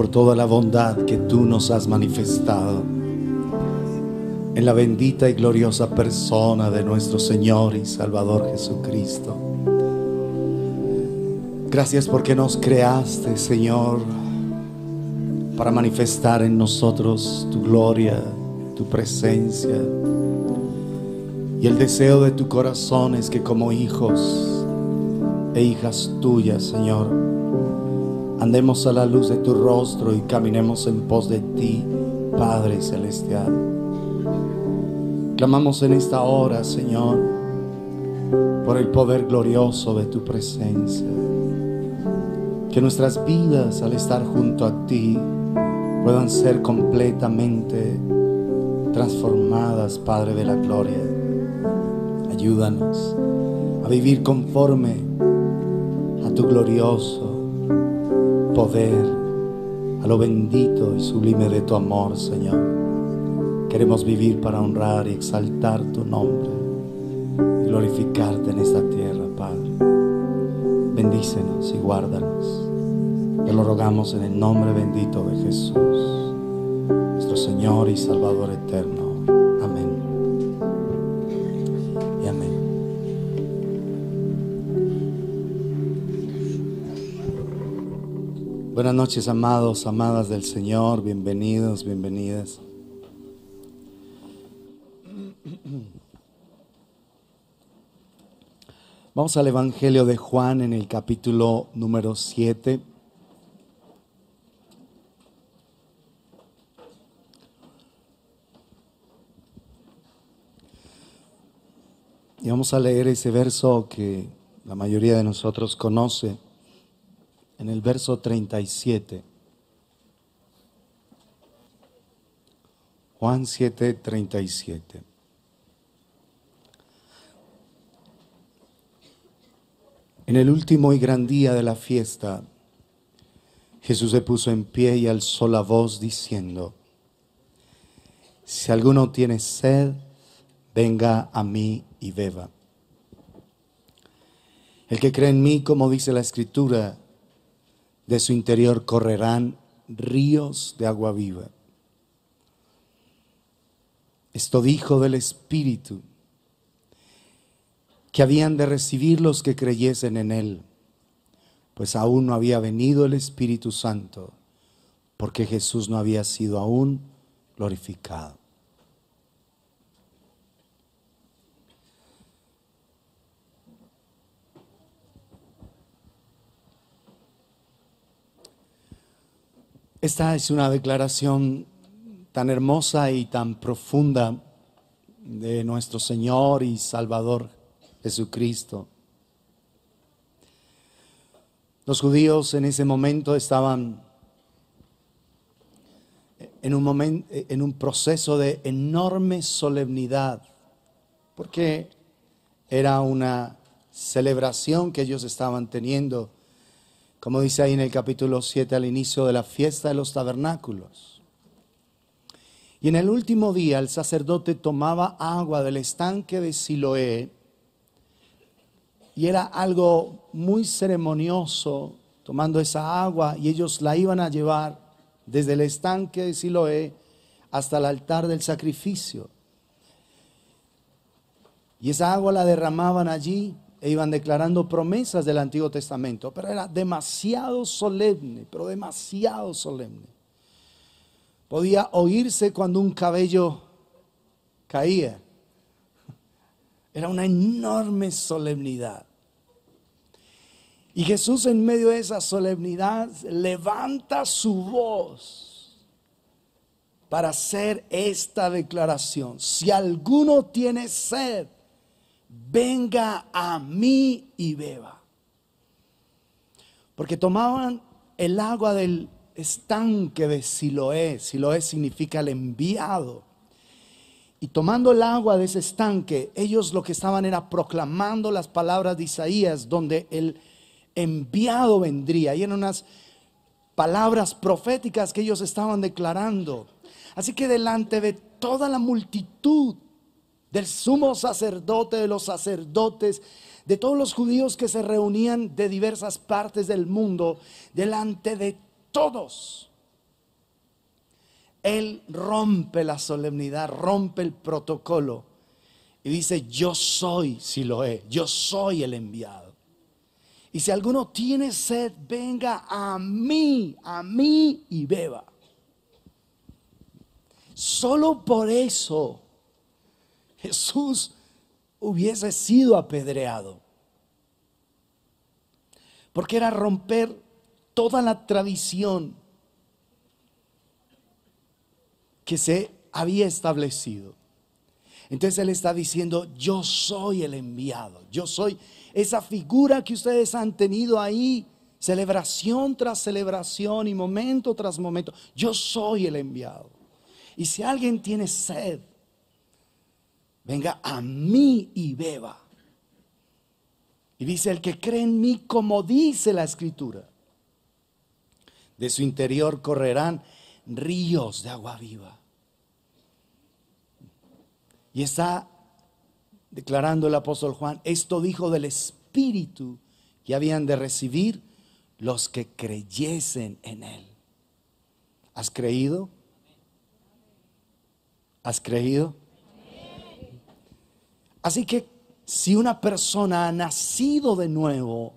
por toda la bondad que tú nos has manifestado. En la bendita y gloriosa persona de nuestro Señor y Salvador Jesucristo. Gracias porque nos creaste, Señor, para manifestar en nosotros tu gloria, tu presencia. Y el deseo de tu corazón es que como hijos e hijas tuyas, Señor, Andemos a la luz de tu rostro y caminemos en pos de ti, Padre Celestial. Clamamos en esta hora, Señor, por el poder glorioso de tu presencia. Que nuestras vidas al estar junto a ti puedan ser completamente transformadas, Padre de la Gloria. Ayúdanos a vivir conforme a tu glorioso poder, a lo bendito y sublime de tu amor, Señor. Queremos vivir para honrar y exaltar tu nombre y glorificarte en esta tierra, Padre. Bendícenos y guárdanos. Te lo rogamos en el nombre bendito de Jesús, nuestro Señor y Salvador eterno. Buenas noches, amados, amadas del Señor, bienvenidos, bienvenidas. Vamos al Evangelio de Juan en el capítulo número 7. Y vamos a leer ese verso que la mayoría de nosotros conoce en el verso 37. Juan 7, 37. En el último y gran día de la fiesta, Jesús se puso en pie y alzó la voz diciendo, si alguno tiene sed, venga a mí y beba. El que cree en mí, como dice la escritura, de su interior correrán ríos de agua viva. Esto dijo del Espíritu que habían de recibir los que creyesen en Él, pues aún no había venido el Espíritu Santo, porque Jesús no había sido aún glorificado. Esta es una declaración tan hermosa y tan profunda de nuestro Señor y Salvador Jesucristo. Los judíos en ese momento estaban en un, en un proceso de enorme solemnidad, porque era una celebración que ellos estaban teniendo como dice ahí en el capítulo 7 al inicio de la fiesta de los tabernáculos. Y en el último día el sacerdote tomaba agua del estanque de Siloé y era algo muy ceremonioso tomando esa agua y ellos la iban a llevar desde el estanque de Siloé hasta el altar del sacrificio. Y esa agua la derramaban allí e iban declarando promesas del Antiguo Testamento, pero era demasiado solemne, pero demasiado solemne. Podía oírse cuando un cabello caía. Era una enorme solemnidad. Y Jesús en medio de esa solemnidad levanta su voz para hacer esta declaración. Si alguno tiene sed, venga a mí y beba. Porque tomaban el agua del estanque de Siloé. Siloé significa el enviado. Y tomando el agua de ese estanque, ellos lo que estaban era proclamando las palabras de Isaías, donde el enviado vendría. Y eran unas palabras proféticas que ellos estaban declarando. Así que delante de toda la multitud del sumo sacerdote, de los sacerdotes, de todos los judíos que se reunían de diversas partes del mundo, delante de todos. Él rompe la solemnidad, rompe el protocolo y dice, yo soy si lo es yo soy el enviado. Y si alguno tiene sed, venga a mí, a mí y beba. Solo por eso Jesús hubiese sido apedreado. Porque era romper toda la tradición que se había establecido. Entonces Él está diciendo, yo soy el enviado, yo soy esa figura que ustedes han tenido ahí, celebración tras celebración y momento tras momento. Yo soy el enviado. Y si alguien tiene sed, venga a mí y beba. Y dice, el que cree en mí, como dice la escritura, de su interior correrán ríos de agua viva. Y está declarando el apóstol Juan, esto dijo del Espíritu que habían de recibir los que creyesen en Él. ¿Has creído? ¿Has creído? Así que si una persona ha nacido de nuevo,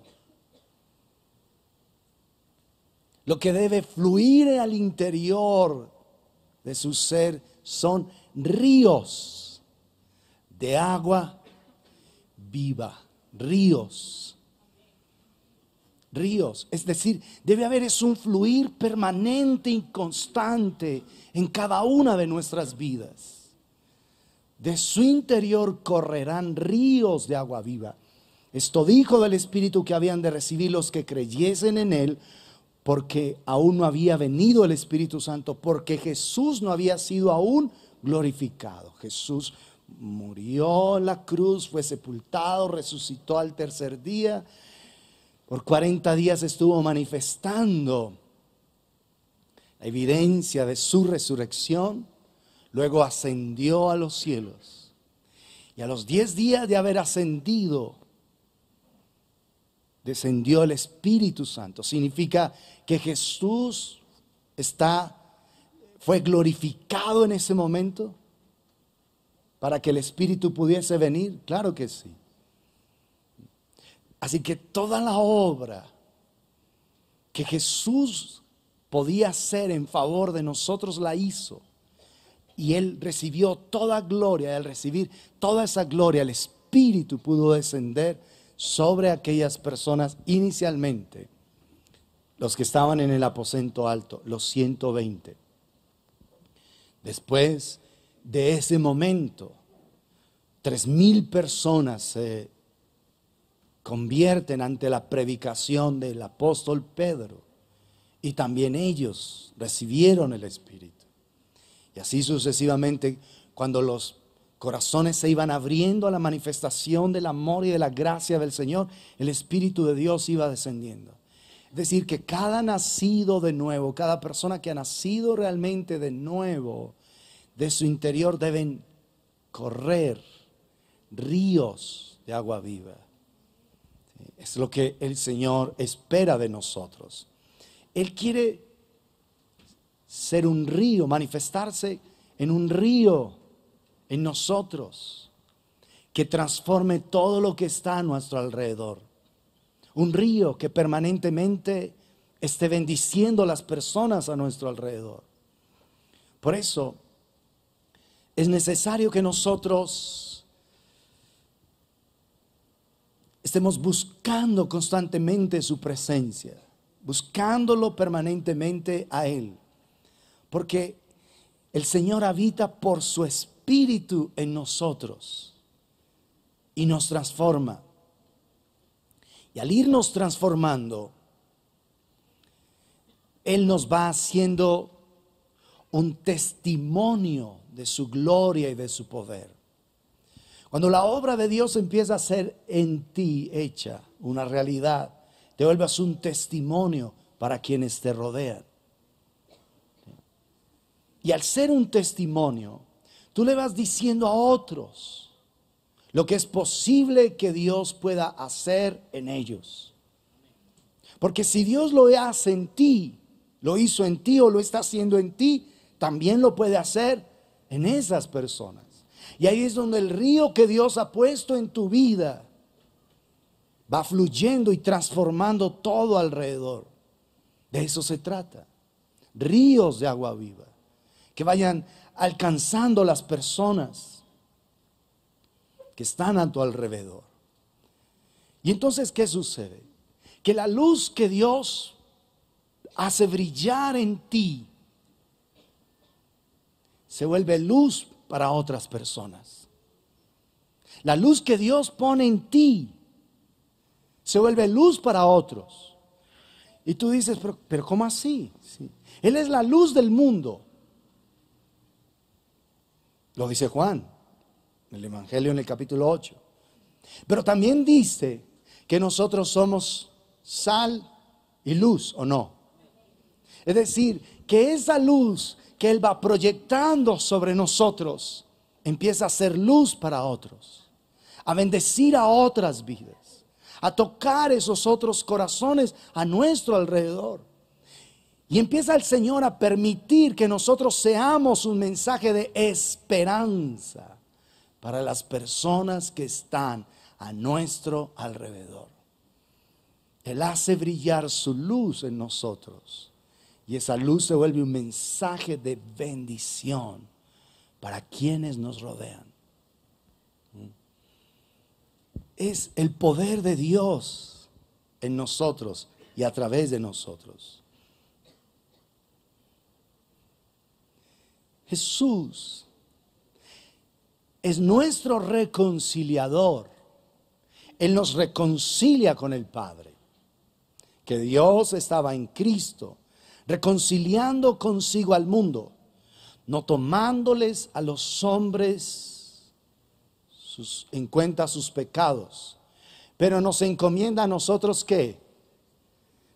lo que debe fluir al interior de su ser son ríos de agua viva, ríos, ríos. Es decir, debe haber es un fluir permanente y constante en cada una de nuestras vidas. De su interior correrán ríos de agua viva. Esto dijo del Espíritu que habían de recibir los que creyesen en Él, porque aún no había venido el Espíritu Santo, porque Jesús no había sido aún glorificado. Jesús murió en la cruz, fue sepultado, resucitó al tercer día. Por 40 días estuvo manifestando la evidencia de su resurrección. Luego ascendió a los cielos. Y a los diez días de haber ascendido, descendió el Espíritu Santo. Significa que Jesús está, fue glorificado en ese momento para que el Espíritu pudiese venir. Claro que sí. Así que toda la obra que Jesús podía hacer en favor de nosotros la hizo. Y él recibió toda gloria. al recibir toda esa gloria, el Espíritu pudo descender sobre aquellas personas inicialmente, los que estaban en el aposento alto, los 120. Después de ese momento, tres mil personas se convierten ante la predicación del apóstol Pedro y también ellos recibieron el Espíritu. Y así sucesivamente, cuando los corazones se iban abriendo a la manifestación del amor y de la gracia del Señor, el Espíritu de Dios iba descendiendo. Es decir, que cada nacido de nuevo, cada persona que ha nacido realmente de nuevo, de su interior deben correr ríos de agua viva. Es lo que el Señor espera de nosotros. Él quiere ser un río, manifestarse en un río en nosotros que transforme todo lo que está a nuestro alrededor. Un río que permanentemente esté bendiciendo a las personas a nuestro alrededor. Por eso es necesario que nosotros estemos buscando constantemente su presencia, buscándolo permanentemente a Él. Porque el Señor habita por su espíritu en nosotros y nos transforma. Y al irnos transformando, Él nos va haciendo un testimonio de su gloria y de su poder. Cuando la obra de Dios empieza a ser en ti hecha una realidad, te vuelvas un testimonio para quienes te rodean. Y al ser un testimonio, tú le vas diciendo a otros lo que es posible que Dios pueda hacer en ellos. Porque si Dios lo hace en ti, lo hizo en ti o lo está haciendo en ti, también lo puede hacer en esas personas. Y ahí es donde el río que Dios ha puesto en tu vida va fluyendo y transformando todo alrededor. De eso se trata. Ríos de agua viva que vayan alcanzando las personas que están a tu alrededor. Y entonces, ¿qué sucede? Que la luz que Dios hace brillar en ti se vuelve luz para otras personas. La luz que Dios pone en ti se vuelve luz para otros. Y tú dices, pero, ¿cómo así? Él es la luz del mundo. Lo dice Juan, en el Evangelio en el capítulo 8. Pero también dice que nosotros somos sal y luz, ¿o no? Es decir, que esa luz que Él va proyectando sobre nosotros empieza a ser luz para otros, a bendecir a otras vidas, a tocar esos otros corazones a nuestro alrededor. Y empieza el Señor a permitir que nosotros seamos un mensaje de esperanza para las personas que están a nuestro alrededor. Él hace brillar su luz en nosotros y esa luz se vuelve un mensaje de bendición para quienes nos rodean. Es el poder de Dios en nosotros y a través de nosotros. Jesús es nuestro reconciliador. Él nos reconcilia con el Padre. Que Dios estaba en Cristo, reconciliando consigo al mundo, no tomándoles a los hombres en cuenta sus pecados. Pero nos encomienda a nosotros que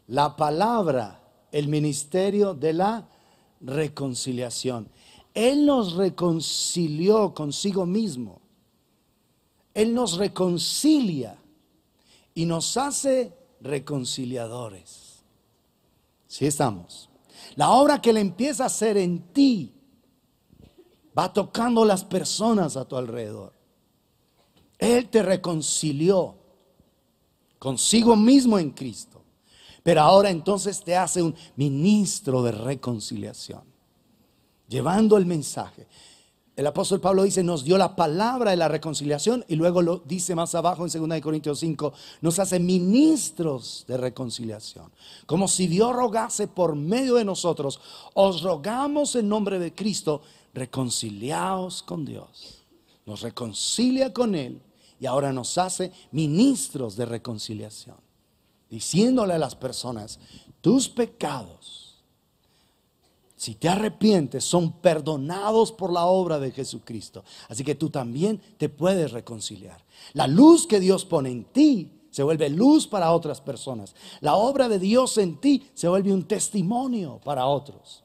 la palabra, el ministerio de la reconciliación. Él nos reconcilió consigo mismo. Él nos reconcilia y nos hace reconciliadores. Si sí estamos. La obra que Él empieza a hacer en ti va tocando las personas a tu alrededor. Él te reconcilió consigo mismo en Cristo. Pero ahora entonces te hace un ministro de reconciliación llevando el mensaje. El apóstol Pablo dice, nos dio la palabra de la reconciliación y luego lo dice más abajo en 2 Corintios 5, nos hace ministros de reconciliación. Como si Dios rogase por medio de nosotros, os rogamos en nombre de Cristo, reconciliaos con Dios. Nos reconcilia con Él y ahora nos hace ministros de reconciliación, diciéndole a las personas, tus pecados si te arrepientes, son perdonados por la obra de Jesucristo. Así que tú también te puedes reconciliar. La luz que Dios pone en ti se vuelve luz para otras personas. La obra de Dios en ti se vuelve un testimonio para otros.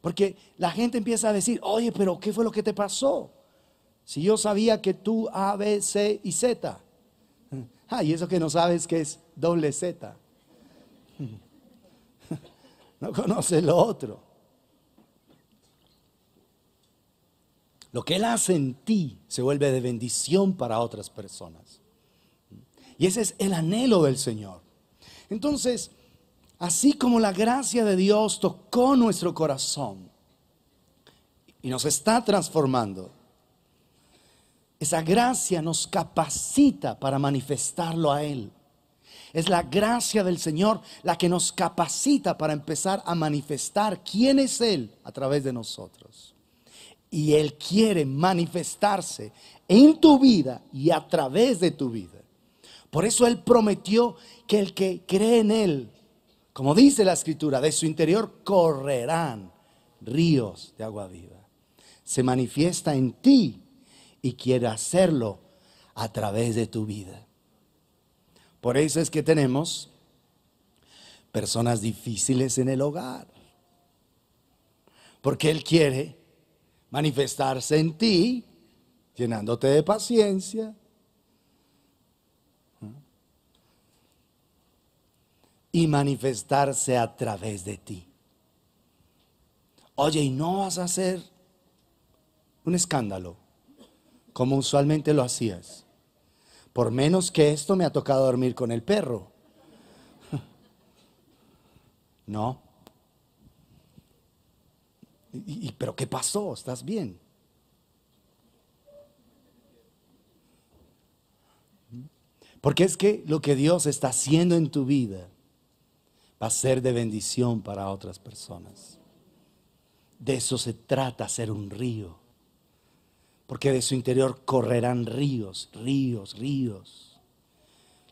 Porque la gente empieza a decir, oye, pero ¿qué fue lo que te pasó? Si yo sabía que tú A, B, C y Z. Ah, y eso que no sabes que es doble Z. No conoces lo otro. Lo que Él hace en ti se vuelve de bendición para otras personas. Y ese es el anhelo del Señor. Entonces, así como la gracia de Dios tocó nuestro corazón y nos está transformando, esa gracia nos capacita para manifestarlo a Él. Es la gracia del Señor la que nos capacita para empezar a manifestar quién es Él a través de nosotros y Él quiere manifestarse en tu vida y a través de tu vida. Por eso Él prometió que el que cree en Él, como dice la escritura, de su interior correrán ríos de agua viva. Se manifiesta en ti y quiere hacerlo a través de tu vida. Por eso es que tenemos personas difíciles en el hogar. Porque Él quiere manifestarse en ti, llenándote de paciencia. Y manifestarse a través de ti. Oye, y no vas a hacer un escándalo, como usualmente lo hacías. Por menos que esto me ha tocado dormir con el perro. No. Y, ¿Pero qué pasó? ¿Estás bien? Porque es que lo que Dios está haciendo en tu vida va a ser de bendición para otras personas. De eso se trata, ser un río. Porque de su interior correrán ríos, ríos, ríos.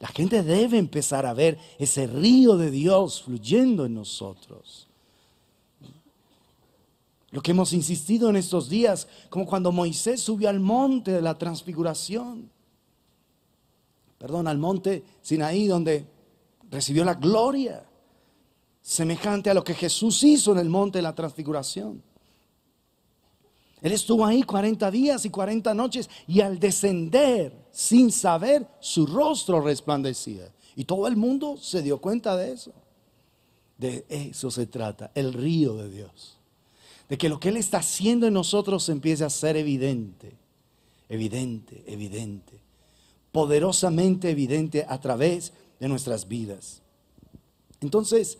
La gente debe empezar a ver ese río de Dios fluyendo en nosotros. Lo que hemos insistido en estos días, como cuando Moisés subió al monte de la transfiguración, perdón, al monte Sinaí, donde recibió la gloria, semejante a lo que Jesús hizo en el monte de la transfiguración. Él estuvo ahí 40 días y 40 noches y al descender, sin saber, su rostro resplandecía. Y todo el mundo se dio cuenta de eso. De eso se trata, el río de Dios de que lo que Él está haciendo en nosotros empiece a ser evidente, evidente, evidente, poderosamente evidente a través de nuestras vidas. Entonces,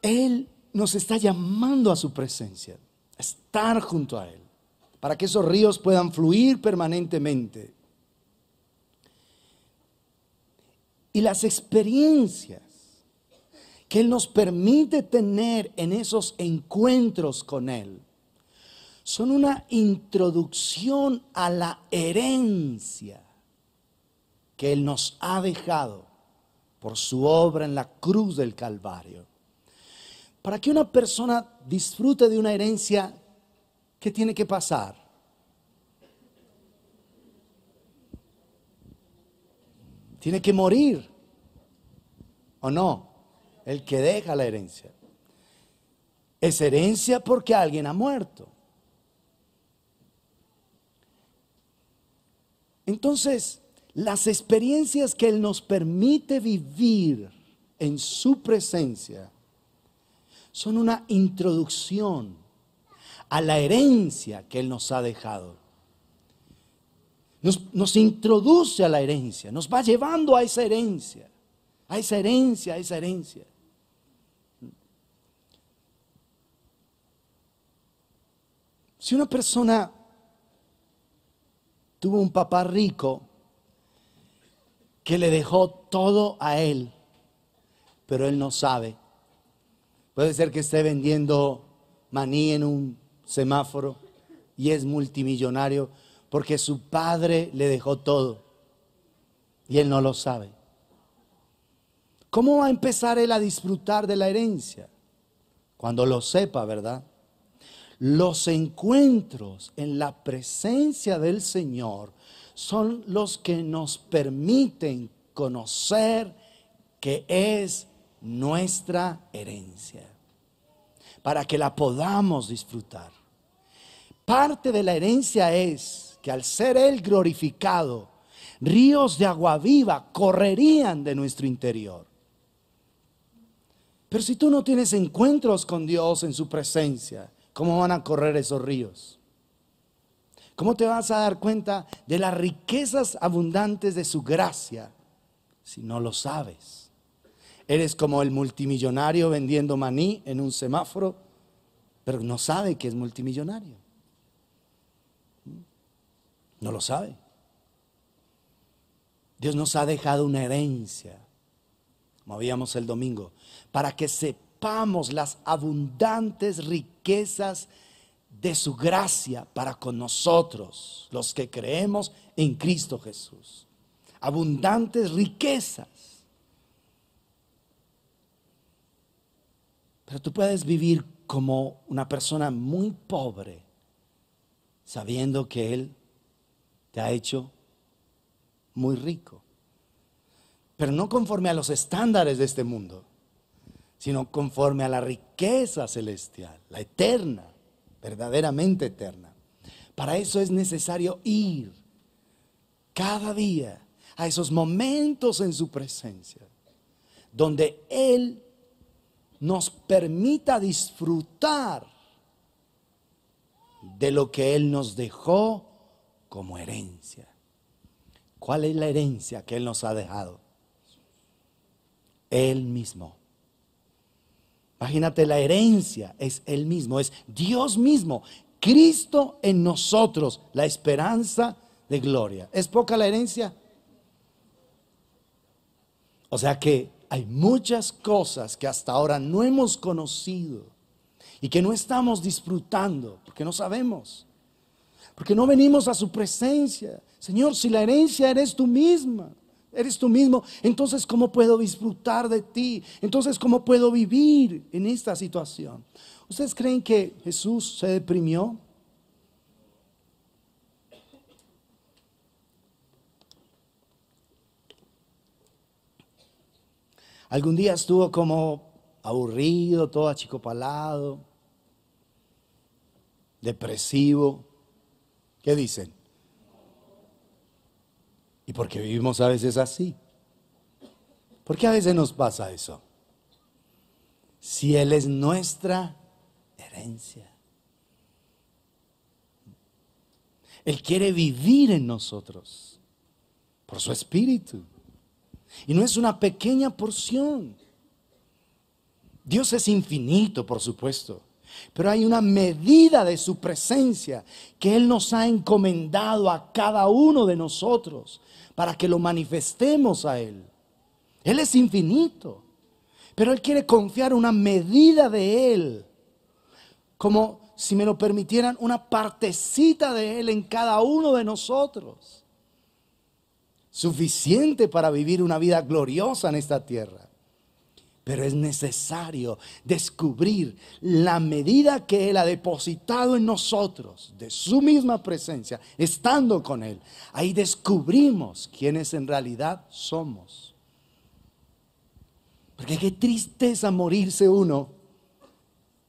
Él nos está llamando a su presencia, a estar junto a Él, para que esos ríos puedan fluir permanentemente. Y las experiencias que Él nos permite tener en esos encuentros con Él son una introducción a la herencia que Él nos ha dejado por su obra en la cruz del Calvario. Para que una persona disfrute de una herencia, ¿qué tiene que pasar? Tiene que morir, ¿o no? el que deja la herencia. Es herencia porque alguien ha muerto. Entonces, las experiencias que Él nos permite vivir en su presencia son una introducción a la herencia que Él nos ha dejado. Nos, nos, introduce a la herencia, nos va llevando a esa herencia, a esa herencia, a esa herencia. Si una persona tuvo un papá rico que le dejó todo a él, pero él no sabe. Puede ser que esté vendiendo maní en un semáforo y es multimillonario porque su padre le dejó todo y él no lo sabe. ¿Cómo va a empezar él a disfrutar de la herencia? Cuando lo sepa, ¿verdad? Los encuentros en la presencia del Señor son los que nos permiten conocer que es nuestra herencia, para que la podamos disfrutar. Parte de la herencia es que al ser Él glorificado, ríos de agua viva correrían de nuestro interior. Pero si tú no tienes encuentros con Dios en su presencia, ¿Cómo van a correr esos ríos? ¿Cómo te vas a dar cuenta de las riquezas abundantes de su gracia si no lo sabes? Eres como el multimillonario vendiendo maní en un semáforo, pero no sabe que es multimillonario. No lo sabe. Dios nos ha dejado una herencia, como habíamos el domingo, para que se las abundantes riquezas de su gracia para con nosotros, los que creemos en Cristo Jesús. Abundantes riquezas. Pero tú puedes vivir como una persona muy pobre, sabiendo que Él te ha hecho muy rico, pero no conforme a los estándares de este mundo sino conforme a la riqueza celestial, la eterna, verdaderamente eterna. Para eso es necesario ir cada día a esos momentos en su presencia, donde Él nos permita disfrutar de lo que Él nos dejó como herencia. ¿Cuál es la herencia que Él nos ha dejado? Él mismo. Imagínate la herencia, es el mismo, es Dios mismo, Cristo en nosotros, la esperanza de gloria. ¿Es poca la herencia? O sea que hay muchas cosas que hasta ahora no hemos conocido y que no estamos disfrutando porque no sabemos, porque no venimos a su presencia. Señor, si la herencia eres tú misma eres tú mismo, entonces ¿cómo puedo disfrutar de ti? Entonces ¿cómo puedo vivir en esta situación? ¿Ustedes creen que Jesús se deprimió? Algún día estuvo como aburrido, todo achicopalado, depresivo. ¿Qué dicen? Y porque vivimos a veces así. ¿Por qué a veces nos pasa eso? Si Él es nuestra herencia. Él quiere vivir en nosotros por su espíritu. Y no es una pequeña porción. Dios es infinito, por supuesto, pero hay una medida de su presencia que Él nos ha encomendado a cada uno de nosotros para que lo manifestemos a Él. Él es infinito, pero Él quiere confiar una medida de Él, como si me lo permitieran, una partecita de Él en cada uno de nosotros, suficiente para vivir una vida gloriosa en esta tierra. Pero es necesario descubrir la medida que Él ha depositado en nosotros, de su misma presencia, estando con Él. Ahí descubrimos quiénes en realidad somos. Porque qué tristeza morirse uno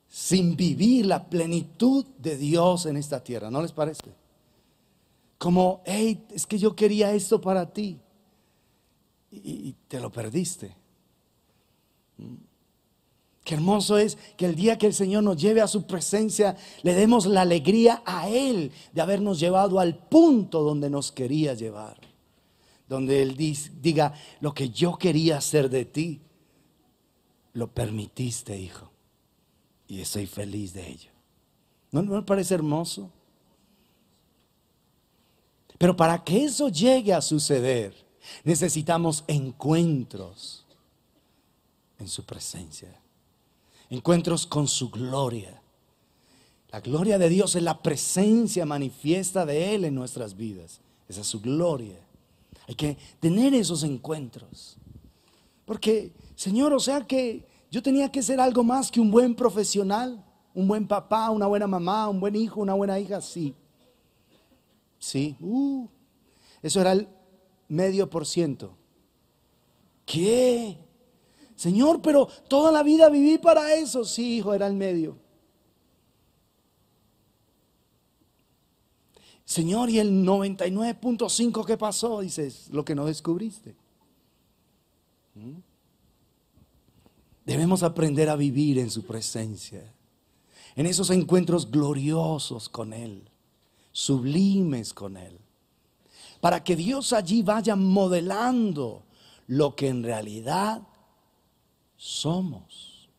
sin vivir la plenitud de Dios en esta tierra, ¿no les parece? Como, hey, es que yo quería esto para ti y, y te lo perdiste. Qué hermoso es que el día que el Señor nos lleve a su presencia, le demos la alegría a Él de habernos llevado al punto donde nos quería llevar. Donde Él diga, lo que yo quería hacer de ti, lo permitiste, hijo. Y estoy feliz de ello. ¿No, no me parece hermoso? Pero para que eso llegue a suceder, necesitamos encuentros en su presencia. Encuentros con su gloria. La gloria de Dios es la presencia manifiesta de Él en nuestras vidas. Esa es su gloria. Hay que tener esos encuentros. Porque, Señor, o sea que yo tenía que ser algo más que un buen profesional, un buen papá, una buena mamá, un buen hijo, una buena hija. Sí. Sí. Uh, eso era el medio por ciento. ¿Qué? Señor, pero toda la vida viví para eso. Sí, hijo, era el medio. Señor, ¿y el 99.5 que pasó? Dices, lo que no descubriste. ¿Mm? Debemos aprender a vivir en su presencia, en esos encuentros gloriosos con Él, sublimes con Él, para que Dios allí vaya modelando lo que en realidad somos.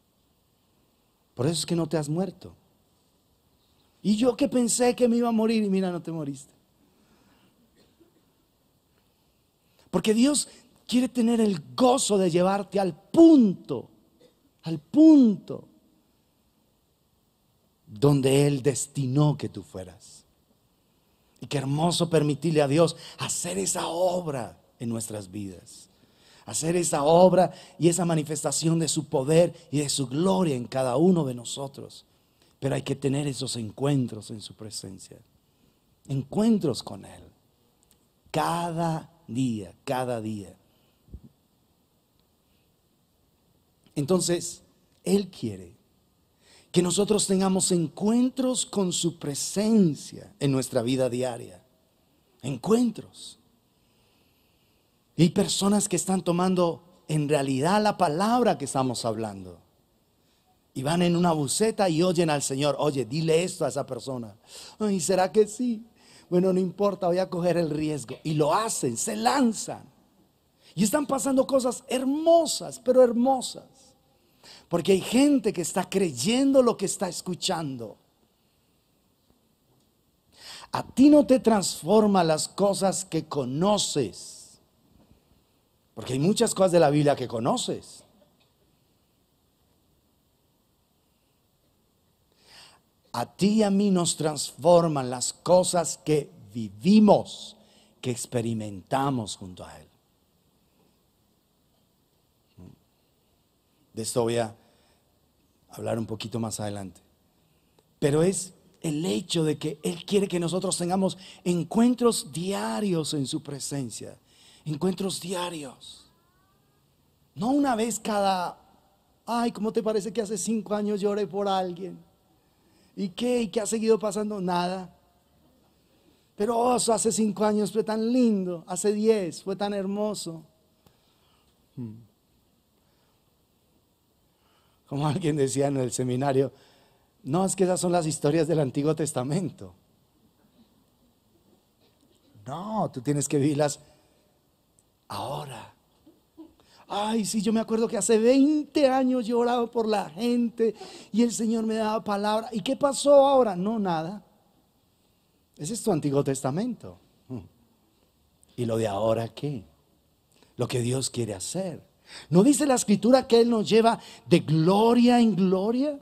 Por eso es que no te has muerto. Y yo que pensé que me iba a morir y mira, no te moriste. Porque Dios quiere tener el gozo de llevarte al punto, al punto donde Él destinó que tú fueras. Y qué hermoso permitirle a Dios hacer esa obra en nuestras vidas hacer esa obra y esa manifestación de su poder y de su gloria en cada uno de nosotros. Pero hay que tener esos encuentros en su presencia. Encuentros con Él. Cada día, cada día. Entonces, Él quiere que nosotros tengamos encuentros con su presencia en nuestra vida diaria. Encuentros. Y hay personas que están tomando en realidad la palabra que estamos hablando. Y van en una buceta y oyen al Señor, oye, dile esto a esa persona. Y ¿será que sí? Bueno, no importa, voy a coger el riesgo. Y lo hacen, se lanzan. Y están pasando cosas hermosas, pero hermosas. Porque hay gente que está creyendo lo que está escuchando. A ti no te transforma las cosas que conoces porque hay muchas cosas de la Biblia que conoces. A ti y a mí nos transforman las cosas que vivimos, que experimentamos junto a Él. De esto voy a hablar un poquito más adelante. Pero es el hecho de que Él quiere que nosotros tengamos encuentros diarios en su presencia encuentros diarios. No una vez cada, ay, ¿cómo te parece que hace cinco años lloré por alguien? ¿Y qué? ¿Y qué ha seguido pasando? Nada. Pero oso, oh, hace cinco años fue tan lindo, hace diez fue tan hermoso. Hmm. Como alguien decía en el seminario, no, es que esas son las historias del Antiguo Testamento. No, tú tienes que vivirlas ahora. Ay, sí, yo me acuerdo que hace 20 años yo por la gente y el Señor me daba palabra. ¿Y qué pasó ahora? No, nada. Ese es tu Antiguo Testamento. ¿Y lo de ahora qué? Lo que Dios quiere hacer. ¿No dice la escritura que Él nos lleva de gloria en gloria?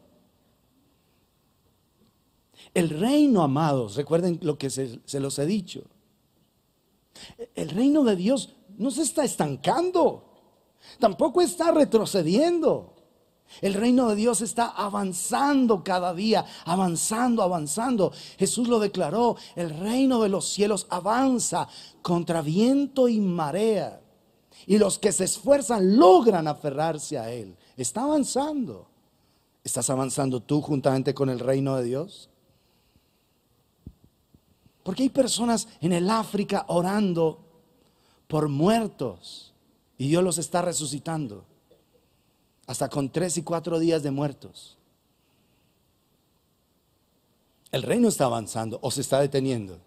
El reino, amados, recuerden lo que se, se los he dicho. El reino de Dios no se está estancando, tampoco está retrocediendo. El reino de Dios está avanzando cada día, avanzando, avanzando. Jesús lo declaró, el reino de los cielos avanza contra viento y marea. Y los que se esfuerzan logran aferrarse a él. Está avanzando. ¿Estás avanzando tú juntamente con el reino de Dios? Porque hay personas en el África orando por muertos y Dios los está resucitando, hasta con tres y cuatro días de muertos. El reino está avanzando o se está deteniendo.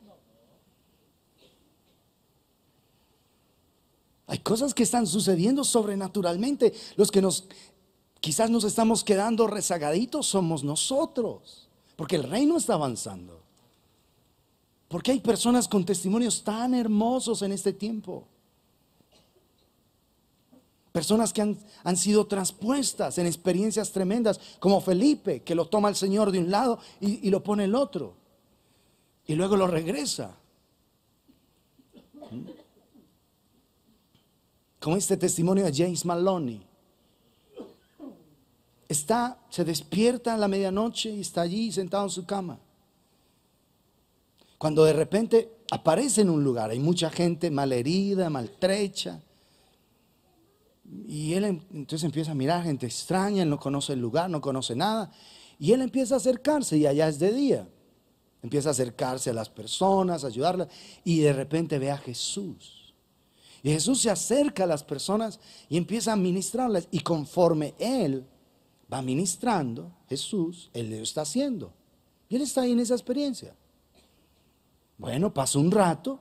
Hay cosas que están sucediendo sobrenaturalmente. Los que nos quizás nos estamos quedando rezagaditos somos nosotros, porque el reino está avanzando. Porque hay personas con testimonios tan hermosos en este tiempo. Personas que han, sido traspuestas en experiencias tremendas, como Felipe, que lo toma el Señor de un lado y, lo pone el otro. Y luego lo regresa. Como este testimonio de James Maloney. Está, se despierta a la medianoche y está allí sentado en su cama. Cuando de repente aparece en un lugar, hay mucha gente malherida, maltrecha. Y él em, entonces empieza a mirar gente extraña, él no conoce el lugar, no conoce nada. Y él empieza a acercarse y allá es de día. Empieza a acercarse a las personas, a ayudarlas. Y de repente ve a Jesús. Y Jesús se acerca a las personas y empieza a ministrarlas. Y conforme él va ministrando, Jesús, él lo está haciendo. Y él está ahí en esa experiencia. Bueno, pasa un rato,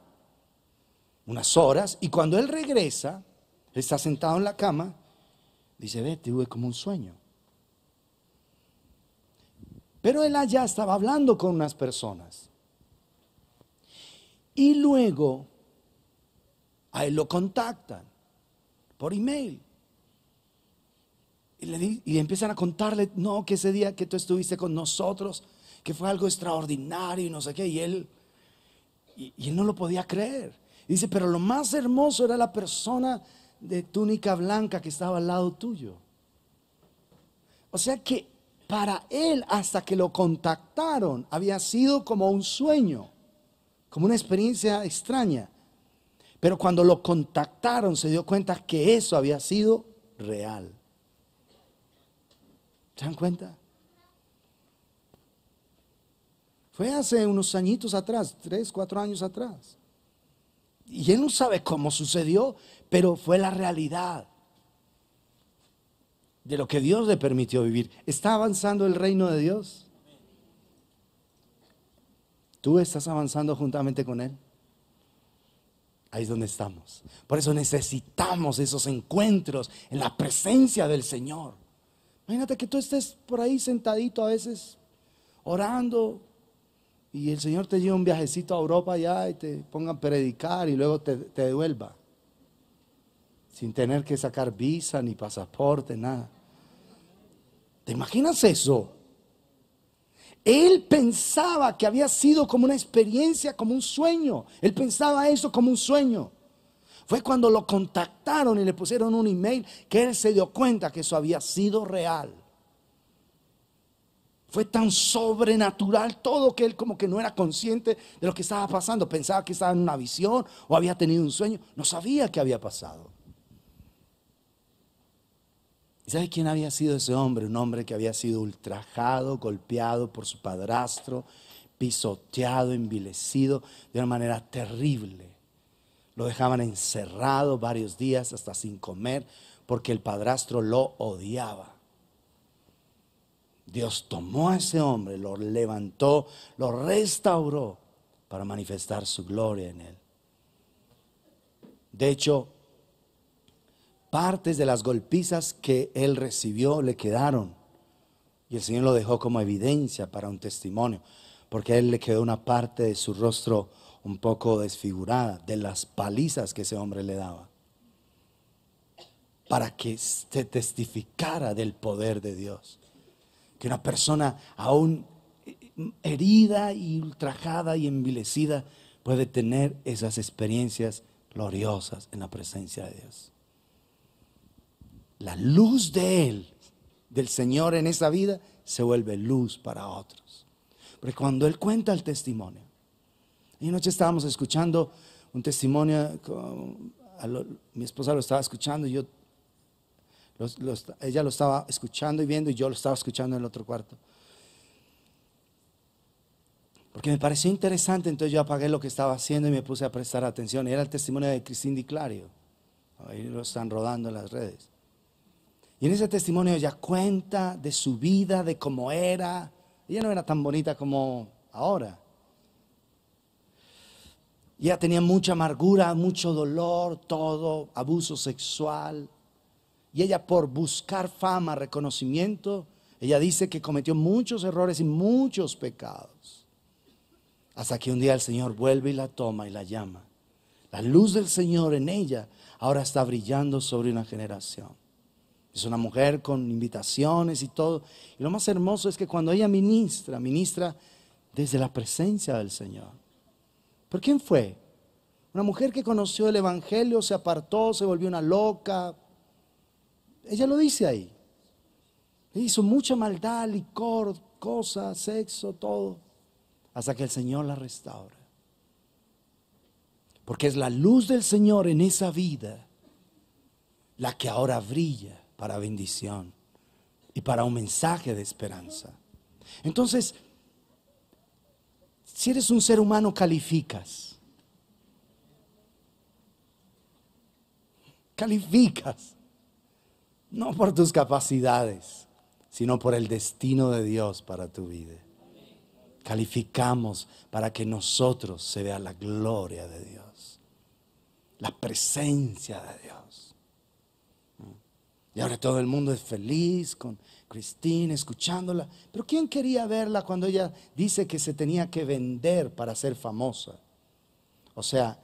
unas horas, y cuando él regresa, está sentado en la cama, dice, ve, tuve como un sueño. Pero él allá estaba hablando con unas personas. Y luego a él lo contactan por email. Y le, y empiezan a contarle, no, que ese día que tú estuviste con nosotros, que fue algo extraordinario y no sé qué. Y él y, él no lo podía creer. Dice, pero lo más hermoso era la persona de túnica blanca que estaba al lado tuyo. O sea que para él, hasta que lo contactaron, había sido como un sueño, como una experiencia extraña. Pero cuando lo contactaron, se dio cuenta que eso había sido real. ¿Se dan cuenta? Fue hace unos añitos atrás, tres, cuatro años atrás. Y él no sabe cómo sucedió, pero fue la realidad de lo que Dios le permitió vivir. ¿Está avanzando el reino de Dios? Tú estás avanzando juntamente con Él. Ahí es donde estamos. Por eso necesitamos esos encuentros en la presencia del Señor. Imagínate que tú estés por ahí sentadito a veces, orando, y el Señor te lleva un viajecito a Europa ya y te ponga a predicar y luego te, te devuelva. Sin tener que sacar visa ni pasaporte, nada. ¿Te imaginas eso? Él pensaba que había sido como una experiencia, como un sueño. Él pensaba eso como un sueño. Fue cuando lo contactaron y le pusieron un email que él se dio cuenta que eso había sido real. Fue tan sobrenatural todo que él como que no era consciente de lo que estaba pasando. Pensaba que estaba en una visión o había tenido un sueño. No sabía qué había pasado. ¿Y sabe quién había sido ese hombre? Un hombre que había sido ultrajado, golpeado por su padrastro, pisoteado, envilecido de una manera terrible. Lo dejaban encerrado varios días hasta sin comer porque el padrastro lo odiaba. Dios tomó a ese hombre, lo levantó, lo restauró para manifestar su gloria en él. De hecho, partes de las golpizas que él recibió le quedaron. Y el Señor lo dejó como evidencia para un testimonio, porque a él le quedó una parte de su rostro un poco desfigurada de las palizas que ese hombre le daba, para que se testificara del poder de Dios que una persona aún eh, herida y ultrajada y envilecida puede tener esas experiencias gloriosas en la presencia de Dios. La luz de Él, del Señor en esa vida, se vuelve luz para otros. Porque cuando Él cuenta el testimonio, y noche estábamos escuchando un testimonio, eh, mi esposa lo estaba escuchando y yo ella lo estaba escuchando y viendo y yo lo estaba escuchando en el otro cuarto. Porque me pareció interesante, entonces yo apagué lo que estaba haciendo y me puse a prestar atención. Era el testimonio de Cristín Di Clario. Ahí lo están rodando en las redes. Y en ese testimonio ella cuenta de su vida, de cómo era. Ella no era tan bonita como ahora. Ella tenía mucha amargura, mucho dolor, todo, abuso sexual, y ella por buscar fama, reconocimiento, ella dice que cometió muchos errores y muchos pecados. Hasta que un día el Señor vuelve y la toma y la llama. La luz del Señor en ella ahora está brillando sobre una generación. Es una mujer con invitaciones y todo. Y lo más hermoso es que cuando ella ministra, ministra desde la presencia del Señor. ¿Por quién fue? Una mujer que conoció el Evangelio, se apartó, se volvió una loca, ella lo dice ahí. Hizo mucha maldad, licor, cosas, sexo, todo, hasta que el Señor la restaura. Porque es la luz del Señor en esa vida la que ahora brilla para bendición y para un mensaje de esperanza. Entonces, si eres un ser humano, calificas. Calificas no por tus capacidades, sino por el destino de Dios para tu vida. Calificamos para que nosotros se vea la gloria de Dios, la presencia de Dios. Y ahora todo el mundo es feliz con Cristina, escuchándola. Pero ¿quién quería verla cuando ella dice que se tenía que vender para ser famosa? O sea,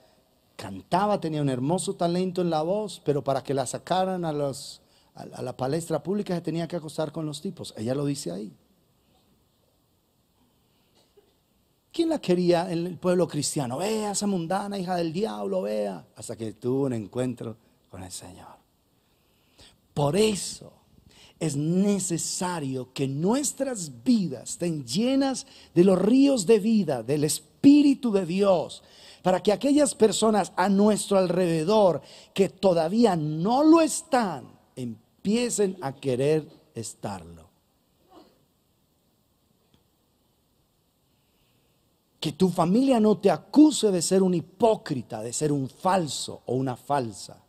cantaba, tenía un hermoso talento en la voz, pero para que la sacaran a los a la palestra pública se tenía que acostar con los tipos. Ella lo dice ahí. ¿Quién la quería en el pueblo cristiano? Vea esa mundana hija del diablo, vea. Hasta que tuvo un encuentro con el Señor. Por eso es necesario que nuestras vidas estén llenas de los ríos de vida, del Espíritu de Dios, para que aquellas personas a nuestro alrededor que todavía no lo están, empiecen a querer estarlo. Que tu familia no te acuse de ser un hipócrita, de ser un falso o una falsa.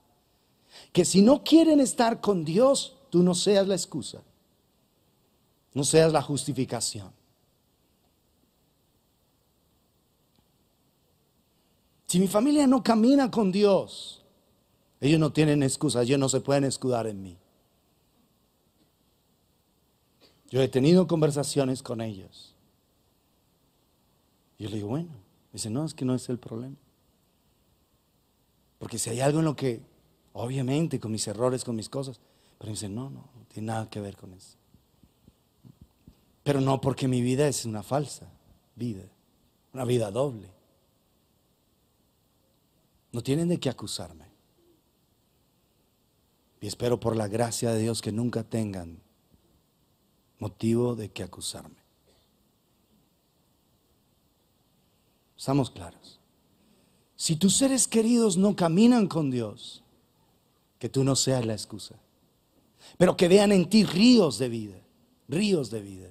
Que si no quieren estar con Dios, tú no seas la excusa. No seas la justificación. Si mi familia no camina con Dios, ellos no tienen excusa ellos no se pueden escudar en mí. Yo he tenido conversaciones con ellos. Y yo le digo, bueno, dice, no, es que no es el problema. Porque si hay algo en lo que, obviamente, con mis errores, con mis cosas, pero dice, no, no, no tiene nada que ver con eso. Pero no porque mi vida es una falsa vida, una vida doble. No tienen de qué acusarme. Y espero por la gracia de Dios que nunca tengan motivo de que acusarme. Estamos claros. Si tus seres queridos no caminan con Dios, que tú no seas la excusa, pero que vean en ti ríos de vida, ríos de vida.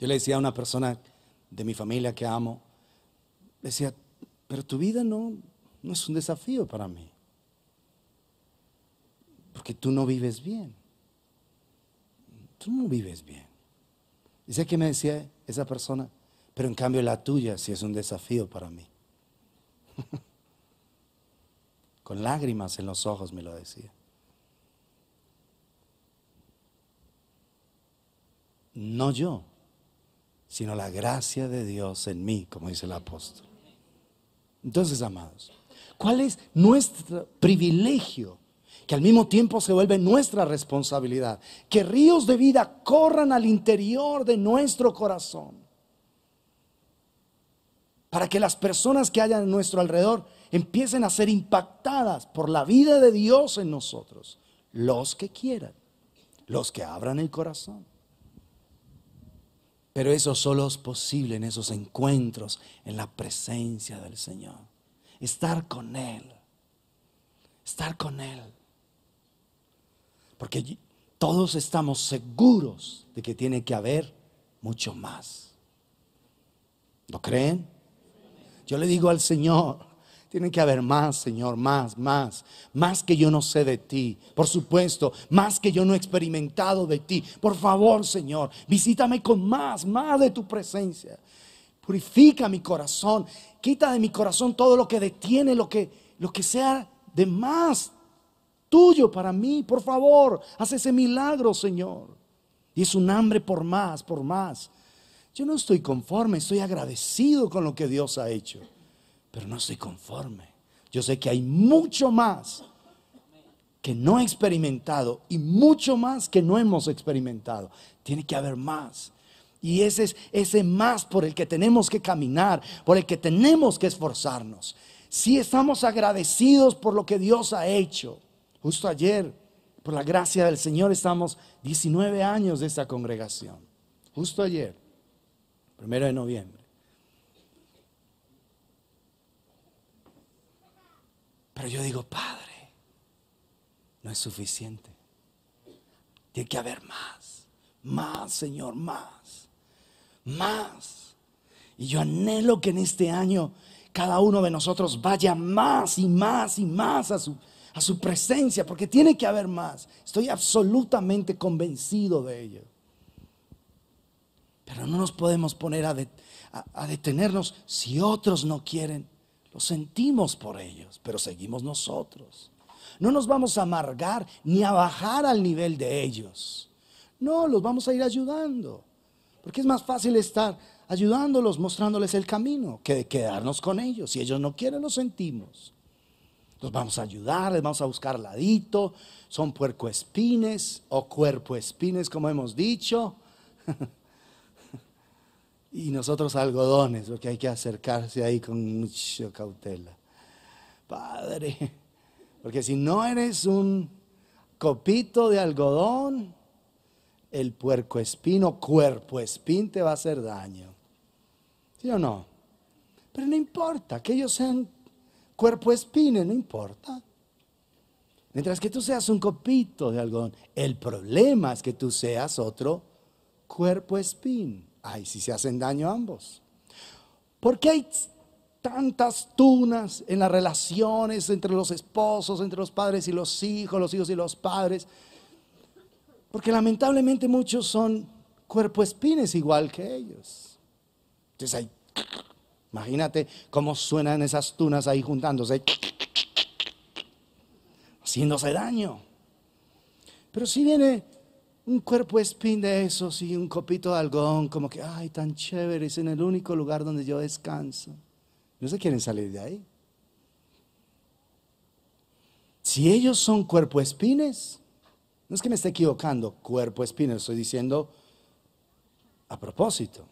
Yo le decía a una persona de mi familia que amo, decía, pero tu vida no, no es un desafío para mí, porque tú no vives bien tú no vives bien. Y sé que me decía esa persona, pero en cambio la tuya sí es un desafío para mí. Con lágrimas en los ojos me lo decía. No yo, sino la gracia de Dios en mí, como dice el apóstol. Entonces, amados, ¿cuál es nuestro privilegio que al mismo tiempo se vuelve nuestra responsabilidad. Que ríos de vida corran al interior de nuestro corazón. Para que las personas que hayan a nuestro alrededor empiecen a ser impactadas por la vida de Dios en nosotros. Los que quieran, los que abran el corazón. Pero eso solo es posible en esos encuentros, en la presencia del Señor. Estar con Él. Estar con Él. Porque todos estamos seguros de que tiene que haber mucho más. ¿Lo creen? Yo le digo al Señor, tiene que haber más, Señor, más, más, más que yo no sé de ti, por supuesto, más que yo no he experimentado de ti. Por favor, Señor, visítame con más, más de tu presencia. Purifica mi corazón, quita de mi corazón todo lo que detiene, lo que, lo que sea de más tuyo para mí. Por favor, haz ese milagro, Señor. Y es un hambre por más, por más. Yo no estoy conforme, estoy agradecido con lo que Dios ha hecho, pero no estoy conforme. Yo sé que hay mucho más que no he experimentado y mucho más que no hemos experimentado. Tiene que haber más. Y ese es ese más por el que tenemos que caminar, por el que tenemos que esforzarnos. Si estamos agradecidos por lo que Dios ha hecho, Justo ayer, por la gracia del Señor, estamos 19 años de esta congregación. Justo ayer, primero de noviembre. Pero yo digo, Padre, no es suficiente. Tiene que haber más, más, Señor, más, más. Y yo anhelo que en este año cada uno de nosotros vaya más y más y más a su a su presencia, porque tiene que haber más. Estoy absolutamente convencido de ello. Pero no nos podemos poner a, detenernos si otros no quieren. Lo sentimos por ellos, pero seguimos nosotros. No nos vamos a amargar ni a bajar al nivel de ellos. No, los vamos a ir ayudando. Porque es más fácil estar ayudándolos, mostrándoles el camino, que quedarnos con ellos. Si ellos no quieren, lo sentimos vamos a ayudar, les vamos a buscar ladito. Son puercoespines o cuerpoespines, como hemos dicho. y nosotros algodones, porque hay que acercarse ahí con mucha cautela. Padre, porque si no eres un copito de algodón, el puercoespino o cuerpoespín te va a hacer daño. ¿Sí o no? Pero no importa que ellos sean cuerpo espine, no importa. Mientras que tú seas un copito de algodón, el problema es que tú seas otro cuerpo espín. Ay, si se hacen daño a ambos. ¿Por qué hay tantas tunas en las relaciones entre los esposos, entre los padres y los hijos, los hijos y los padres? Porque lamentablemente muchos son cuerpo espines igual que ellos. Entonces hay Imagínate cómo suenan esas tunas ahí juntándose, haciéndose daño. Pero si viene un cuerpo espín de esos y un copito de algodón, como que, ay, tan chévere, es en el único lugar donde yo descanso. No se quieren salir de ahí. Si ellos son cuerpo espines, no es que me esté equivocando, cuerpo espines, estoy diciendo a propósito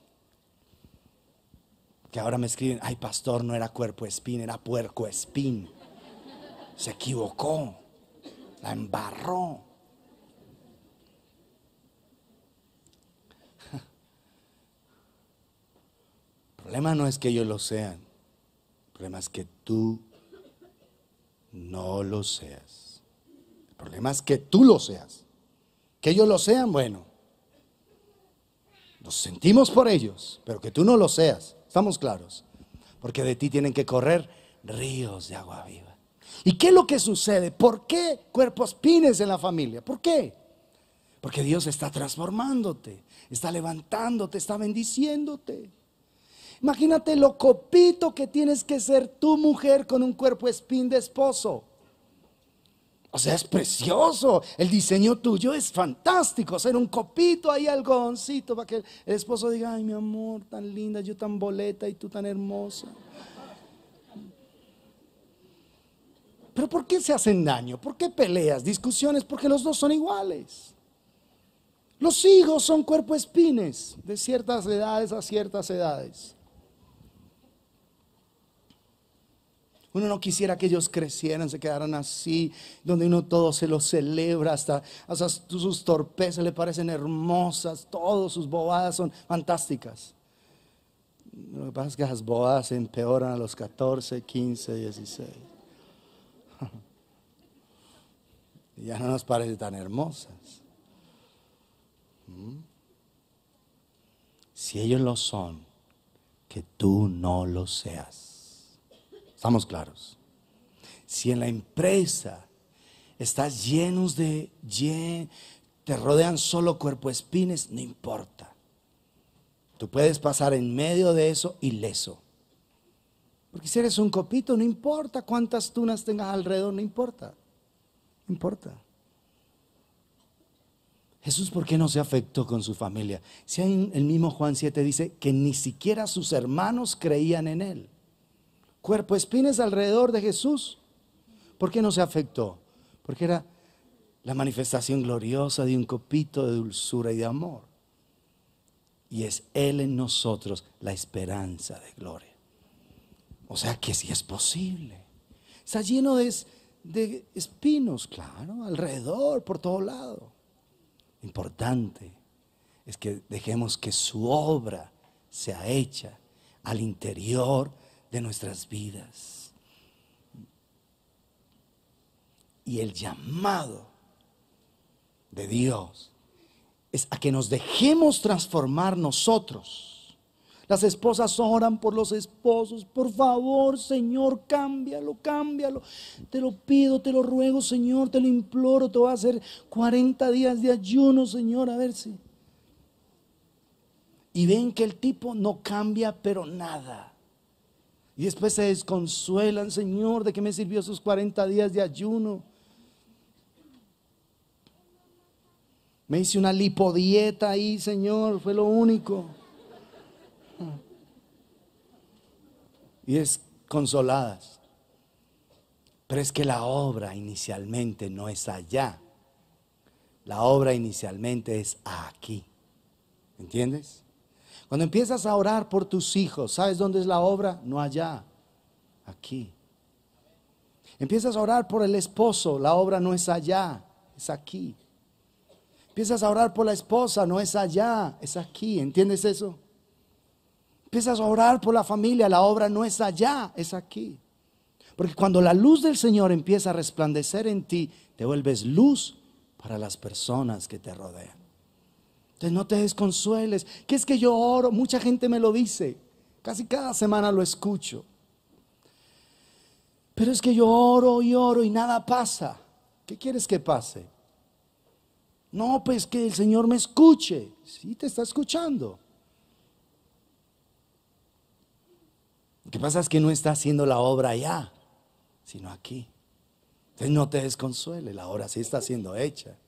que ahora me escriben, ay pastor, no era cuerpo espín, era puerco espín. Se equivocó, la embarró. El problema no es que ellos lo sean, el problema es que tú no lo seas. El problema es que tú lo seas. Que ellos lo sean, bueno, nos sentimos por ellos, pero que tú no lo seas. Estamos claros. Porque de ti tienen que correr ríos de agua viva. ¿Y qué es lo que sucede? ¿Por qué cuerpos pines en la familia? ¿Por qué? Porque Dios está transformándote, está levantándote, está bendiciéndote. Imagínate lo copito que tienes que ser tu mujer con un cuerpo espín de esposo. O sea, es precioso. El diseño tuyo es fantástico. hacer un copito ahí, algodoncito, para que el esposo diga, ay, mi amor, tan linda, yo tan boleta y tú tan hermosa. Pero ¿por qué se hacen daño? ¿Por qué peleas, discusiones? Porque los dos son iguales. Los hijos son cuerpo espines, de ciertas edades a ciertas edades. Uno no quisiera que ellos crecieran, se quedaran así, donde uno todo se lo celebra, hasta, sus torpezas le parecen hermosas, todas sus bobadas son fantásticas. Lo que pasa es que las bobadas se empeoran a los 14, 15, 16. ya no nos parecen tan hermosas. ¿Mm? Si ellos lo son, que tú no lo seas. Estamos claros. Si en la empresa estás llenos de, te rodean solo cuerpo espines, no importa. Tú puedes pasar en medio de eso ileso. Porque si eres un copito, no importa cuántas tunas tengas alrededor, no importa. No importa. Jesús, ¿por qué no se afectó con su familia? Si hay, el mismo Juan 7 dice que ni siquiera sus hermanos creían en él cuerpo espines alrededor de Jesús. ¿Por qué no se afectó? Porque era la manifestación gloriosa de un copito de dulzura y de amor. Y es Él en nosotros la esperanza de gloria. O sea que si es posible. Está lleno de, de espinos, claro, alrededor, por todo lado. Importante es que dejemos que su obra sea hecha al interior de nuestras vidas. Y el llamado de Dios es a que nos dejemos transformar nosotros. Las esposas oran por los esposos. Por favor, Señor, cámbialo, cámbialo. Te lo pido, te lo ruego, Señor, te lo imploro. Te voy a hacer 40 días de ayuno, Señor, a ver si. Y ven que el tipo no cambia, pero nada. Y después se desconsuelan, Señor, ¿de que me sirvió sus 40 días de ayuno? Me hice una lipodieta ahí, Señor, fue lo único. Y es consoladas. Pero es que la obra inicialmente no es allá. La obra inicialmente es aquí. ¿Entiendes? Cuando empiezas a orar por tus hijos, ¿sabes dónde es la obra? No allá, aquí. Empiezas a orar por el esposo, la obra no es allá, es aquí. Empiezas a orar por la esposa, no es allá, es aquí, ¿entiendes eso? Empiezas a orar por la familia, la obra no es allá, es aquí. Porque cuando la luz del Señor empieza a resplandecer en ti, te vuelves luz para las personas que te rodean no te desconsueles. Que es que yo oro? Mucha gente me lo dice. Casi cada semana lo escucho. Pero es que yo oro y oro y nada pasa. ¿Qué quieres que pase? No, pues que el Señor me escuche. Sí, te está escuchando. Lo que pasa es que no está haciendo la obra allá, sino aquí. Entonces no te desconsuele, la obra sí está siendo hecha.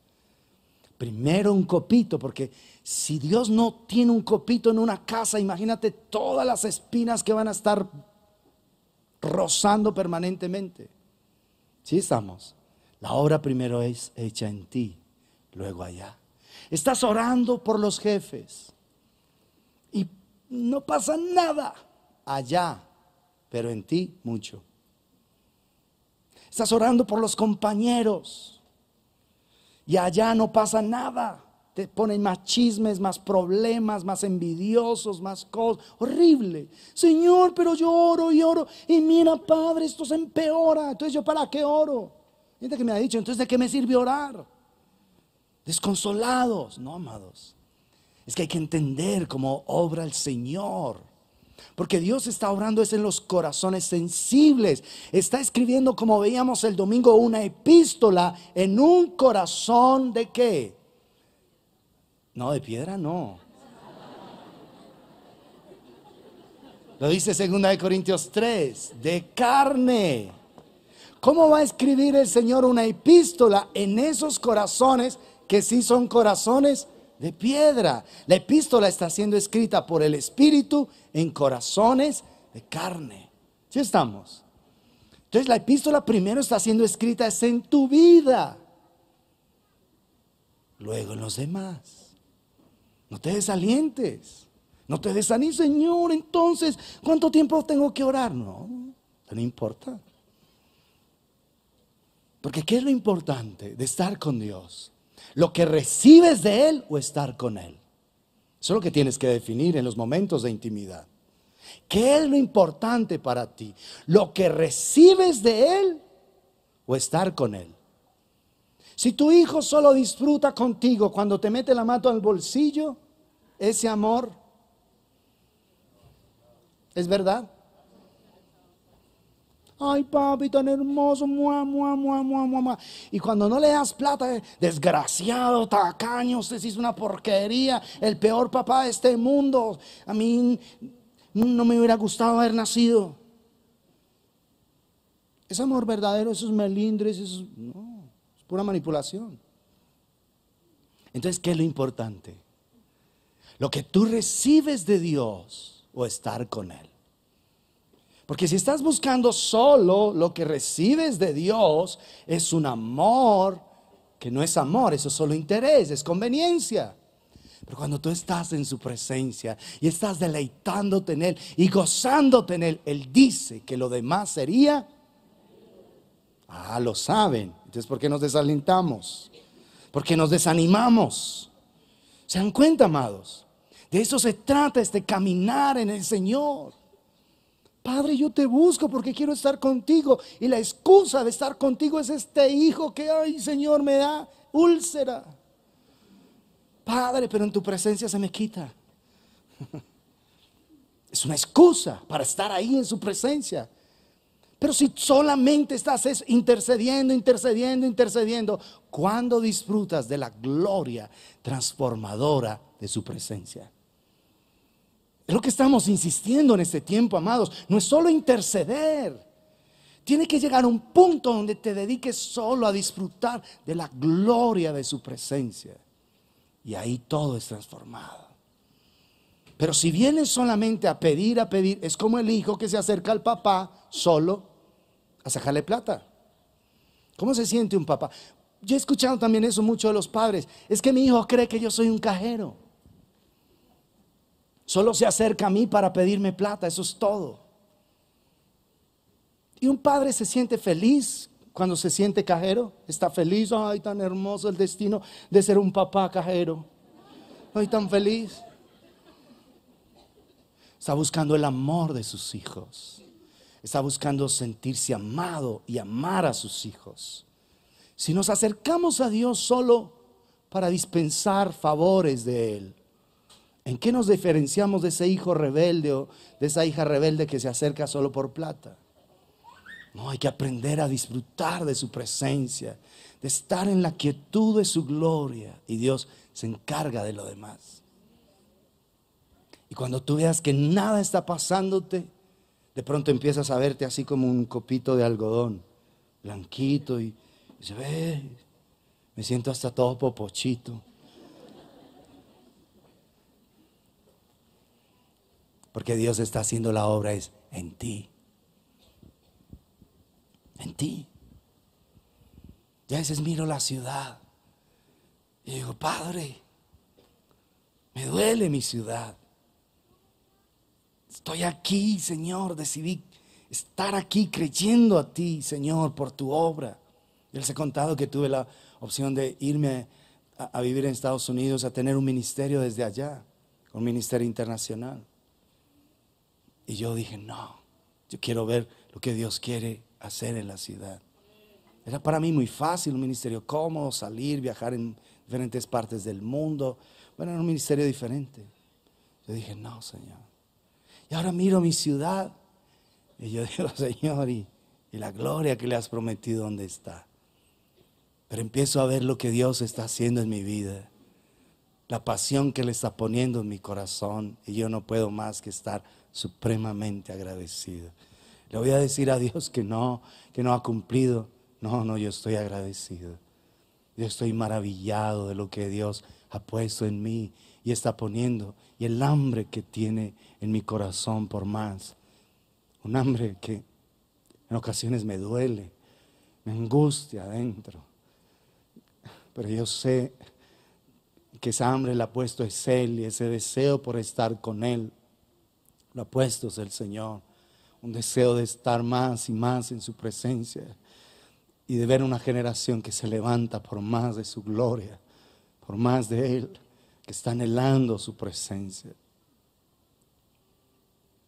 Primero un copito, porque si Dios no tiene un copito en una casa, imagínate todas las espinas que van a estar rozando permanentemente. ¿Sí estamos? La obra primero es hecha en ti, luego allá. Estás orando por los jefes y no pasa nada allá, pero en ti mucho. Estás orando por los compañeros y allá no pasa nada. Te ponen más chismes, más problemas, más envidiosos, más cosas. Horrible. Señor, pero yo oro y oro. Y mira, Padre, esto se empeora. Entonces yo, ¿para qué oro? Gente que me ha dicho, entonces, ¿de qué me sirve orar? Desconsolados, amados, Es que hay que entender cómo obra el Señor. Porque Dios está obrando es en los corazones sensibles. Está escribiendo, como veíamos el domingo, una epístola en un corazón de qué? No, de piedra no. Lo dice 2 Corintios 3, de carne. ¿Cómo va a escribir el Señor una epístola en esos corazones que sí son corazones de piedra. La epístola está siendo escrita por el Espíritu en corazones de carne. ¿Sí estamos? Entonces la epístola primero está siendo escrita es en tu vida, luego en los demás. No te desalientes, no te desanimes, Señor. Entonces, ¿cuánto tiempo tengo que orar? No, no importa. Porque ¿qué es lo importante de estar con Dios? lo que recibes de Él o estar con Él. Eso es lo que tienes que definir en los momentos de intimidad. ¿Qué es lo importante para ti? ¿Lo que recibes de Él o estar con Él? Si tu hijo solo disfruta contigo cuando te mete la mano al bolsillo, ese amor es verdad. Ay, papi, tan hermoso. Mua, mua, Y cuando no le das plata, eh, desgraciado, tacaño, usted es una porquería, el peor papá de este mundo. A mí no me hubiera gustado haber nacido. Es amor verdadero, esos melindres, es pura manipulación. Entonces, ¿qué es lo importante? Lo que tú recibes de Dios o estar con Él. Porque si estás buscando solo lo que recibes de Dios, es un amor que no es amor, eso es solo interés, es conveniencia. Pero cuando tú estás en su presencia y estás deleitándote en Él y gozándote en Él, Él dice que lo demás sería... Ah, lo saben. Entonces, ¿por qué nos desalentamos? ¿Por qué nos desanimamos? ¿Se dan cuenta, amados? De eso se trata este caminar en el Señor. Padre, yo te busco porque quiero estar contigo. Y la excusa de estar contigo es este hijo que, ay Señor, me da úlcera. Padre, pero en tu presencia se me quita. Es una excusa para estar ahí en su presencia. Pero si solamente estás intercediendo, intercediendo, intercediendo, Cuando disfrutas de la gloria transformadora de su presencia? Es lo que estamos insistiendo en este tiempo, amados. No es solo interceder. Tiene que llegar a un punto donde te dediques solo a disfrutar de la gloria de su presencia. Y ahí todo es transformado. Pero si vienes solamente a pedir, a pedir, es como el hijo que se acerca al papá solo a sacarle plata. ¿Cómo se siente un papá? Yo he escuchado también eso mucho de los padres. Es que mi hijo cree que yo soy un cajero. Solo se acerca a mí para pedirme plata, eso es todo. Y un padre se siente feliz cuando se siente cajero. Está feliz, ay, tan hermoso el destino de ser un papá cajero. Ay, tan feliz. Está buscando el amor de sus hijos. Está buscando sentirse amado y amar a sus hijos. Si nos acercamos a Dios solo para dispensar favores de Él, ¿En qué nos diferenciamos de ese hijo rebelde o de esa hija rebelde que se acerca solo por plata? No, hay que aprender a disfrutar de su presencia, de estar en la quietud de su gloria y Dios se encarga de lo demás. Y cuando tú veas que nada está pasándote, de pronto empiezas a verte así como un copito de algodón, blanquito y, se ve, me siento hasta todo popochito. Porque Dios está haciendo la obra es en ti. En ti. Ya a veces miro la ciudad y digo, Padre, me duele mi ciudad. Estoy aquí, Señor, decidí estar aquí creyendo a ti, Señor, por tu obra. Yo les he contado que tuve la opción de irme a, a vivir en Estados Unidos, a tener un ministerio desde allá, un ministerio internacional. Y yo dije, no, yo quiero ver lo que Dios quiere hacer en la ciudad. Era para mí muy fácil un ministerio cómodo, salir, viajar en diferentes partes del mundo. Bueno, era un ministerio diferente. Yo dije, no, Señor. Y ahora miro mi ciudad. Y yo digo, Señor, y, la gloria que le has prometido, ¿dónde está? Pero empiezo a ver lo que Dios está haciendo en mi vida. La pasión que le está poniendo en mi corazón. Y yo no puedo más que estar supremamente agradecido. Le voy a decir a Dios que no, que no ha cumplido. No, no, yo estoy agradecido. Yo estoy maravillado de lo que Dios ha puesto en mí y está poniendo y el hambre que tiene en mi corazón por más. Un hambre que en ocasiones me duele, me angustia adentro. Pero yo sé que esa hambre la ha puesto es Él y ese deseo por estar con Él lo del Señor. Un deseo de estar más y más en su presencia y de ver una generación que se levanta por más de su gloria, por más de Él, que está anhelando su presencia.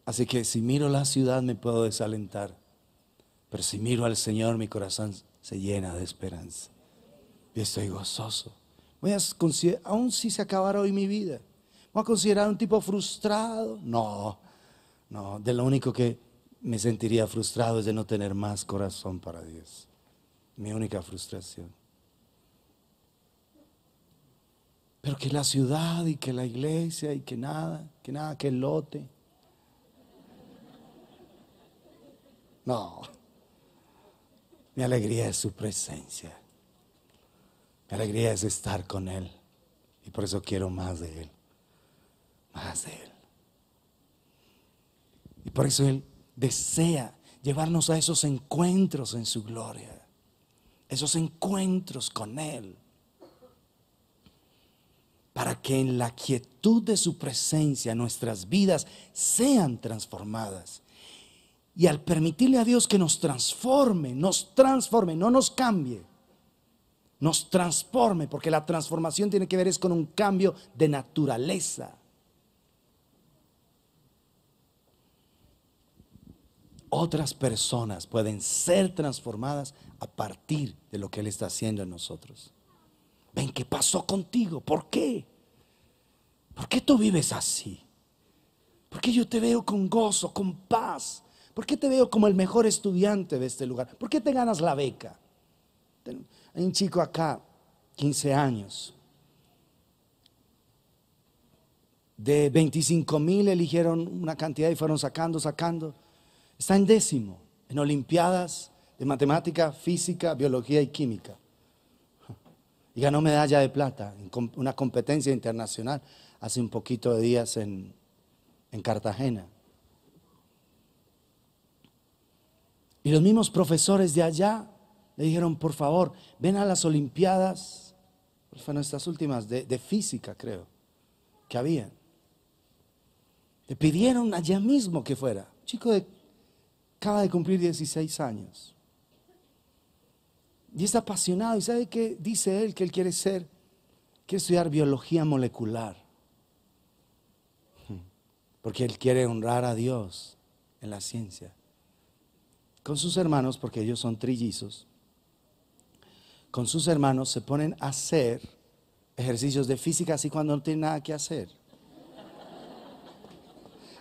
Así que si miro la ciudad me puedo desalentar, pero si miro al Señor mi corazón se llena de esperanza y estoy gozoso. Voy a considerar, Aún si se acabara hoy mi vida, voy a considerar un tipo frustrado. No, no, de lo único que me sentiría frustrado es de no tener más corazón para Dios. Mi única frustración. Pero que la ciudad y que la iglesia y que nada, que nada, que el lote. No. Mi alegría es su presencia. Mi alegría es estar con Él. Y por eso quiero más de Él. Más de Él. Y por eso Él desea llevarnos a esos encuentros en su gloria, esos encuentros con Él, para que en la quietud de su presencia nuestras vidas sean transformadas. Y al permitirle a Dios que nos transforme, nos transforme, no nos cambie, nos transforme, porque la transformación tiene que ver es con un cambio de naturaleza. otras personas pueden ser transformadas a partir de lo que Él está haciendo en nosotros. Ven, ¿qué pasó contigo? ¿Por qué? ¿Por qué tú vives así? ¿Por qué yo te veo con gozo, con paz? ¿Por qué te veo como el mejor estudiante de este lugar? ¿Por qué te ganas la beca? Hay un chico acá, 15 años. De 25 mil eligieron una cantidad y fueron sacando, sacando. Está en décimo en Olimpiadas de Matemática, Física, Biología y Química. Y ganó medalla de plata en una competencia internacional hace un poquito de días en, Cartagena. Y los mismos profesores de allá le dijeron, por favor, ven a las Olimpiadas, pues fueron estas últimas, de, de física creo, que había. Le pidieron allá mismo que fuera, chico de acaba de cumplir 16 años. Y está apasionado. ¿Y sabe qué dice él que él quiere ser? Quiere estudiar biología molecular. Hmm. Porque él quiere honrar a Dios en la ciencia. Con sus hermanos, porque ellos son trillizos, con sus hermanos se ponen a hacer ejercicios de física así cuando no tienen nada que hacer.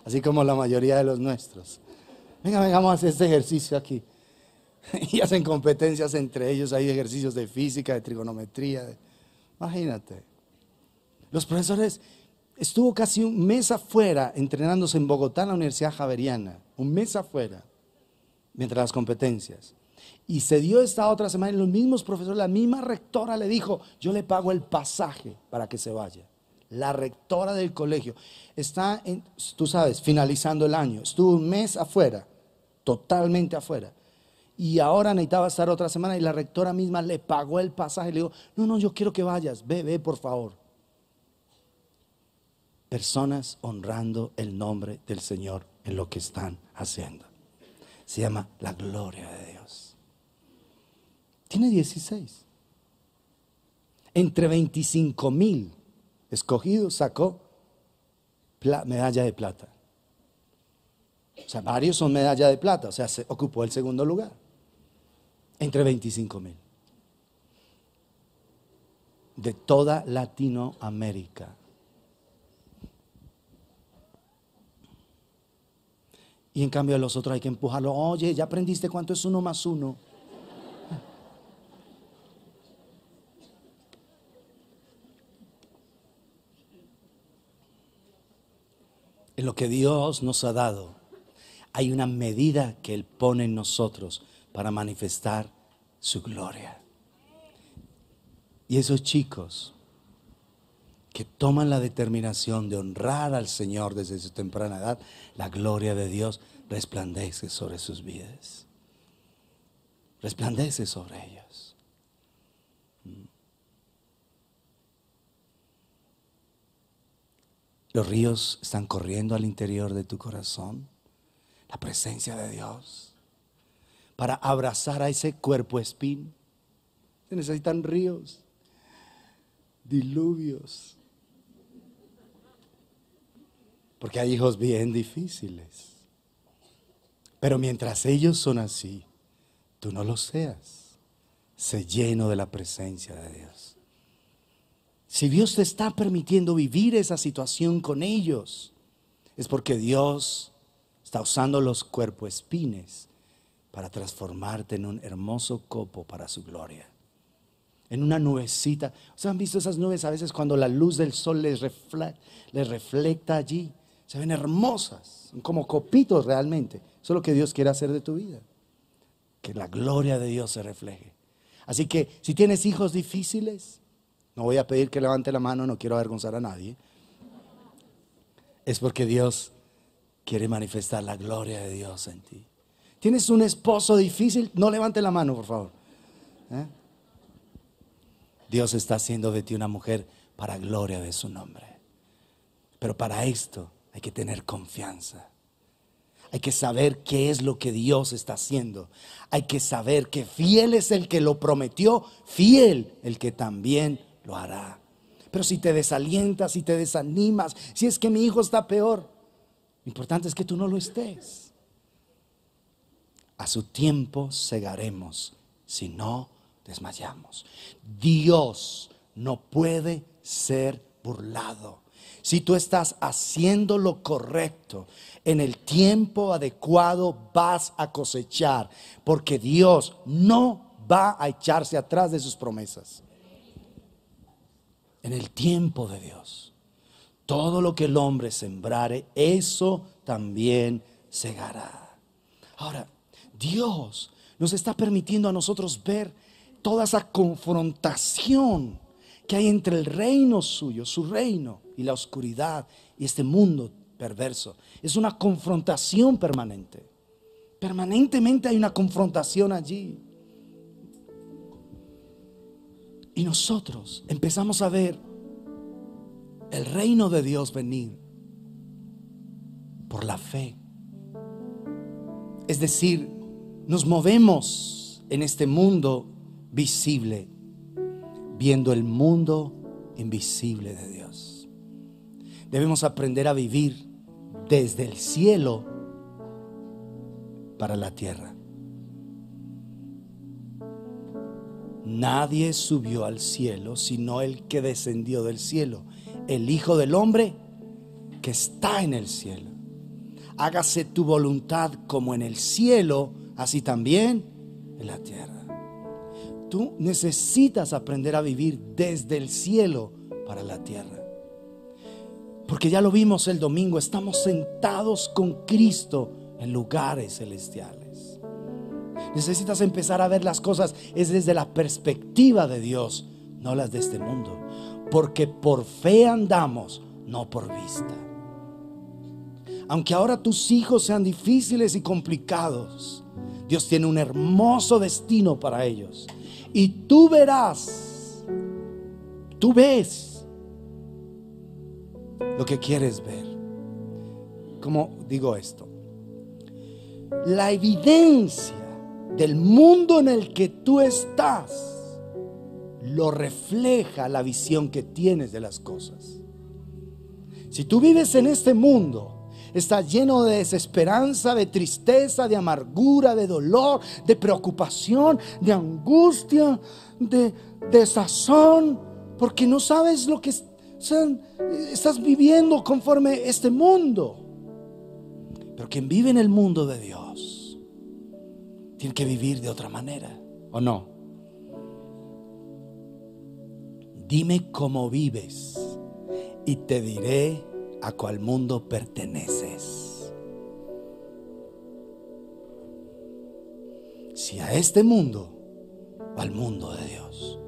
Así como la mayoría de los nuestros venga, venga, vamos a hacer este ejercicio aquí. Y hacen competencias entre ellos, hay ejercicios de física, de trigonometría. Imagínate. Los profesores, estuvo casi un mes afuera entrenándose en Bogotá en la Universidad Javeriana, un mes afuera, mientras las competencias. Y se dio esta otra semana y los mismos profesores, la misma rectora le dijo, yo le pago el pasaje para que se vaya la rectora del colegio, está, en, tú sabes, finalizando el año, estuvo un mes afuera, totalmente afuera. Y ahora necesitaba estar otra semana y la rectora misma le pagó el pasaje. Le dijo, no, no, yo quiero que vayas, ve, ve, por favor. Personas honrando el nombre del Señor en lo que están haciendo. Se llama la gloria de Dios. Tiene 16. Entre 25 mil escogido sacó medalla de plata. O sea, varios son medalla de plata, o sea, se ocupó el segundo lugar, entre 25 mil. De toda Latinoamérica. Y en cambio a los otros hay que empujarlo, oye, ya aprendiste cuánto es uno más uno. en lo que Dios nos ha dado, hay una medida que Él pone en nosotros para manifestar su gloria. Y esos chicos que toman la determinación de honrar al Señor desde su temprana edad, la gloria de Dios resplandece sobre sus vidas, resplandece sobre ellos. Los ríos están corriendo al interior de tu corazón. La presencia de Dios. Para abrazar a ese cuerpo espín. Se necesitan ríos, diluvios. Porque hay hijos bien difíciles. Pero mientras ellos son así, tú no lo seas. Se lleno de la presencia de Dios. Si Dios te está permitiendo vivir esa situación con ellos, es porque Dios está usando los espines para transformarte en un hermoso copo para su gloria. En una nubecita. ¿Se han visto esas nubes a veces cuando la luz del sol les, refleja allí? Se ven hermosas, como copitos realmente. Eso es lo que Dios quiere hacer de tu vida. Que la gloria de Dios se refleje. Así que si tienes hijos difíciles, no voy a pedir que levante la mano, no quiero avergonzar a nadie. Es porque Dios quiere manifestar la gloria de Dios en ti. ¿Tienes un esposo difícil? No levante la mano, por favor. ¿Eh? Dios está haciendo de ti una mujer para gloria de su nombre. Pero para esto hay que tener confianza. Hay que saber qué es lo que Dios está haciendo. Hay que saber que fiel es el que lo prometió, fiel el que también lo hará. Pero si te desalientas, si te desanimas, si es que mi hijo está peor, lo importante es que tú no lo estés. A su tiempo cegaremos si no desmayamos. Dios no puede ser burlado. Si tú estás haciendo lo correcto, en el tiempo adecuado vas a cosechar, porque Dios no va a echarse atrás de sus promesas en el tiempo de Dios. Todo lo que el hombre sembrare, eso también segará. Ahora, Dios nos está permitiendo a nosotros ver toda esa confrontación que hay entre el reino suyo, su reino, y la oscuridad y este mundo perverso. Es una confrontación permanente. Permanentemente hay una confrontación allí. Y nosotros empezamos a ver el reino de Dios venir por la fe. Es decir, nos movemos en este mundo visible, viendo el mundo invisible de Dios. Debemos aprender a vivir desde el cielo para la tierra. Nadie subió al cielo sino el que descendió del cielo, el Hijo del Hombre que está en el cielo. Hágase tu voluntad como en el cielo, así también en la tierra. Tú necesitas aprender a vivir desde el cielo para la tierra. Porque ya lo vimos el domingo, estamos sentados con Cristo en lugares celestiales. Necesitas empezar a ver las cosas es desde la perspectiva de Dios, no las de este mundo. Porque por fe andamos, no por vista. Aunque ahora tus hijos sean difíciles y complicados, Dios tiene un hermoso destino para ellos. Y tú verás, tú ves lo que quieres ver. ¿Cómo digo esto? La evidencia del mundo en el que tú estás, lo refleja la visión que tienes de las cosas. Si tú vives en este mundo, estás lleno de desesperanza, de tristeza, de amargura, de dolor, de preocupación, de angustia, de, desazón porque no sabes lo que estás viviendo conforme este mundo. Pero quien vive en el mundo de Dios tiene que vivir de otra manera, ¿o no? Dime cómo vives y te diré a cuál mundo perteneces. Si a este mundo o al mundo de Dios.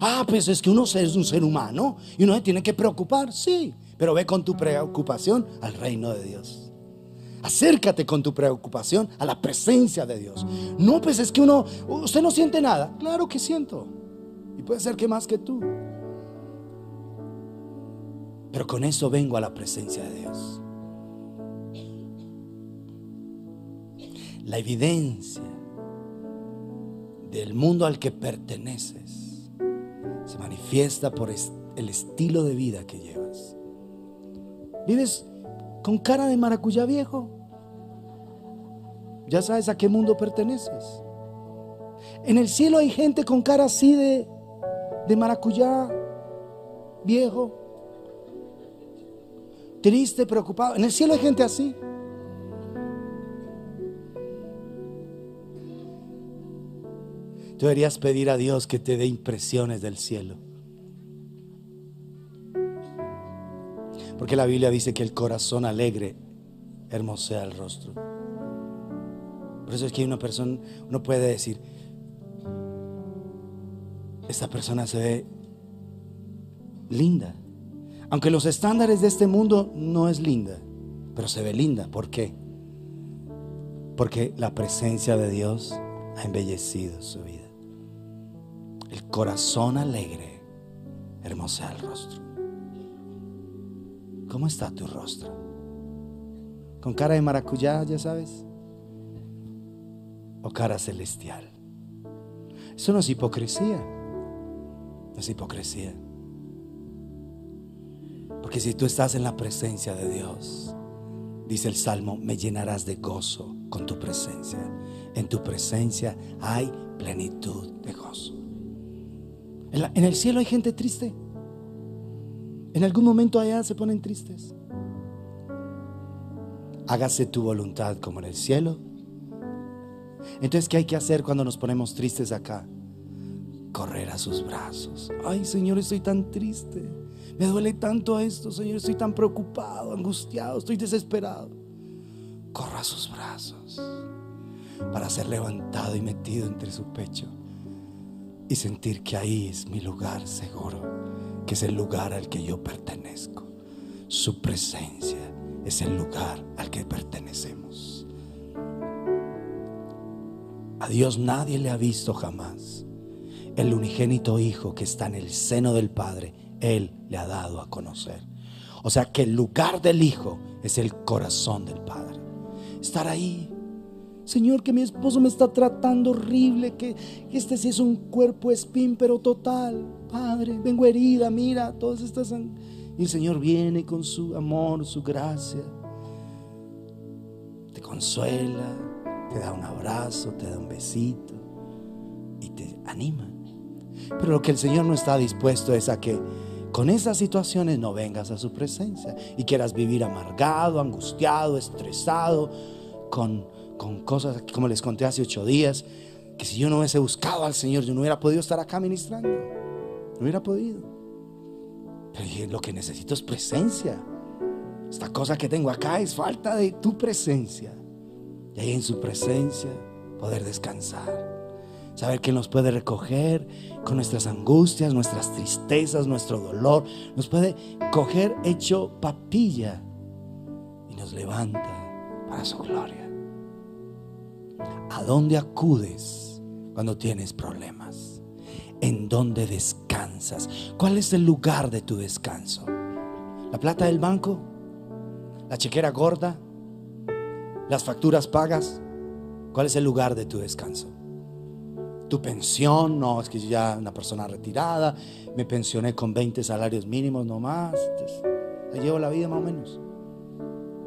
Ah, pues es que uno es un ser humano y uno se tiene que preocupar, sí, pero ve con tu preocupación al reino de Dios. Acércate con tu preocupación a la presencia de Dios. No, pues es que uno, usted no siente nada. Claro que siento. Y puede ser que más que tú. Pero con eso vengo a la presencia de Dios. La evidencia del mundo al que perteneces se manifiesta por el estilo de vida que llevas. Vives con cara de maracuyá viejo. Ya sabes a qué mundo perteneces. En el cielo hay gente con cara así de, de maracuyá viejo, triste, preocupado. En el cielo hay gente así. Tú deberías pedir a Dios que te dé impresiones del cielo. Porque la Biblia dice que el corazón alegre hermosea el rostro. Por eso es que una persona, uno puede decir, esta persona se ve linda. Aunque los estándares de este mundo no es linda, pero se ve linda. ¿Por qué? Porque la presencia de Dios ha embellecido su vida. El corazón alegre hermosa el rostro. ¿Cómo está tu rostro? ¿Con cara de maracuyá, ya sabes? ¿O cara celestial? Eso no es hipocresía. No es hipocresía. Porque si tú estás en la presencia de Dios, dice el Salmo, me llenarás de gozo con tu presencia. En tu presencia hay plenitud de gozo. En, en el cielo hay gente triste. En algún momento allá se ponen tristes. Hágase tu voluntad como en el cielo. Entonces, ¿qué hay que hacer cuando nos ponemos tristes acá? Correr a sus brazos. Ay, Señor, estoy tan triste. Me duele tanto esto, Señor. Estoy tan preocupado, angustiado, estoy desesperado. Corra a sus brazos para ser levantado y metido entre su pecho y sentir que ahí es mi lugar seguro que es el lugar al que yo pertenezco. Su presencia es el lugar al que pertenecemos. A Dios nadie le ha visto jamás. El unigénito Hijo que está en el seno del Padre, Él le ha dado a conocer. O sea que el lugar del Hijo es el corazón del Padre. Estar ahí. Señor, que mi esposo me está tratando horrible, que, este sí es un cuerpo espín, pero total. Padre, vengo herida, mira, todas estas... Y el Señor viene con su amor, su gracia. Te consuela, te da un abrazo, te da un besito y te anima. Pero lo que el Señor no está dispuesto es a que con esas situaciones no vengas a su presencia y quieras vivir amargado, angustiado, estresado, con, con cosas como les conté hace ocho días, que si yo no hubiese buscado al Señor, yo no hubiera podido estar acá ministrando. No hubiera podido. Pero lo que necesito es presencia. Esta cosa que tengo acá es falta de tu presencia. Y ahí en su presencia poder descansar. Saber que nos puede recoger con nuestras angustias, nuestras tristezas, nuestro dolor. Nos puede coger hecho papilla y nos levanta para su gloria. ¿A dónde acudes cuando tienes problemas? ¿En dónde descansas? ¿Cuál es el lugar de tu descanso? ¿La plata del banco? ¿La chequera gorda? ¿Las facturas pagas? ¿Cuál es el lugar de tu descanso? tu pensión, no, es que ya una persona retirada, me pensioné con 20 salarios mínimos nomás, más. llevo la vida más o menos.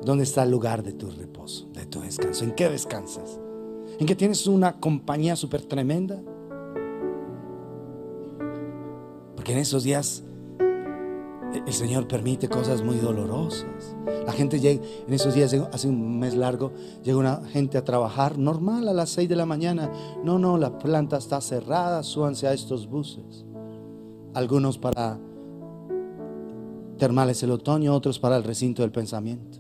¿Dónde está el lugar de tu reposo, de tu descanso? ¿En qué descansas? ¿En qué tienes una compañía súper tremenda? Porque en esos días eh, el Señor permite cosas muy dolorosas. La gente llega, en esos días, hace un mes largo, llega una gente a trabajar normal a las 6 de la mañana. No, no, la planta está cerrada, súbanse a estos buses. Algunos para termales el otoño, otros para el recinto del pensamiento.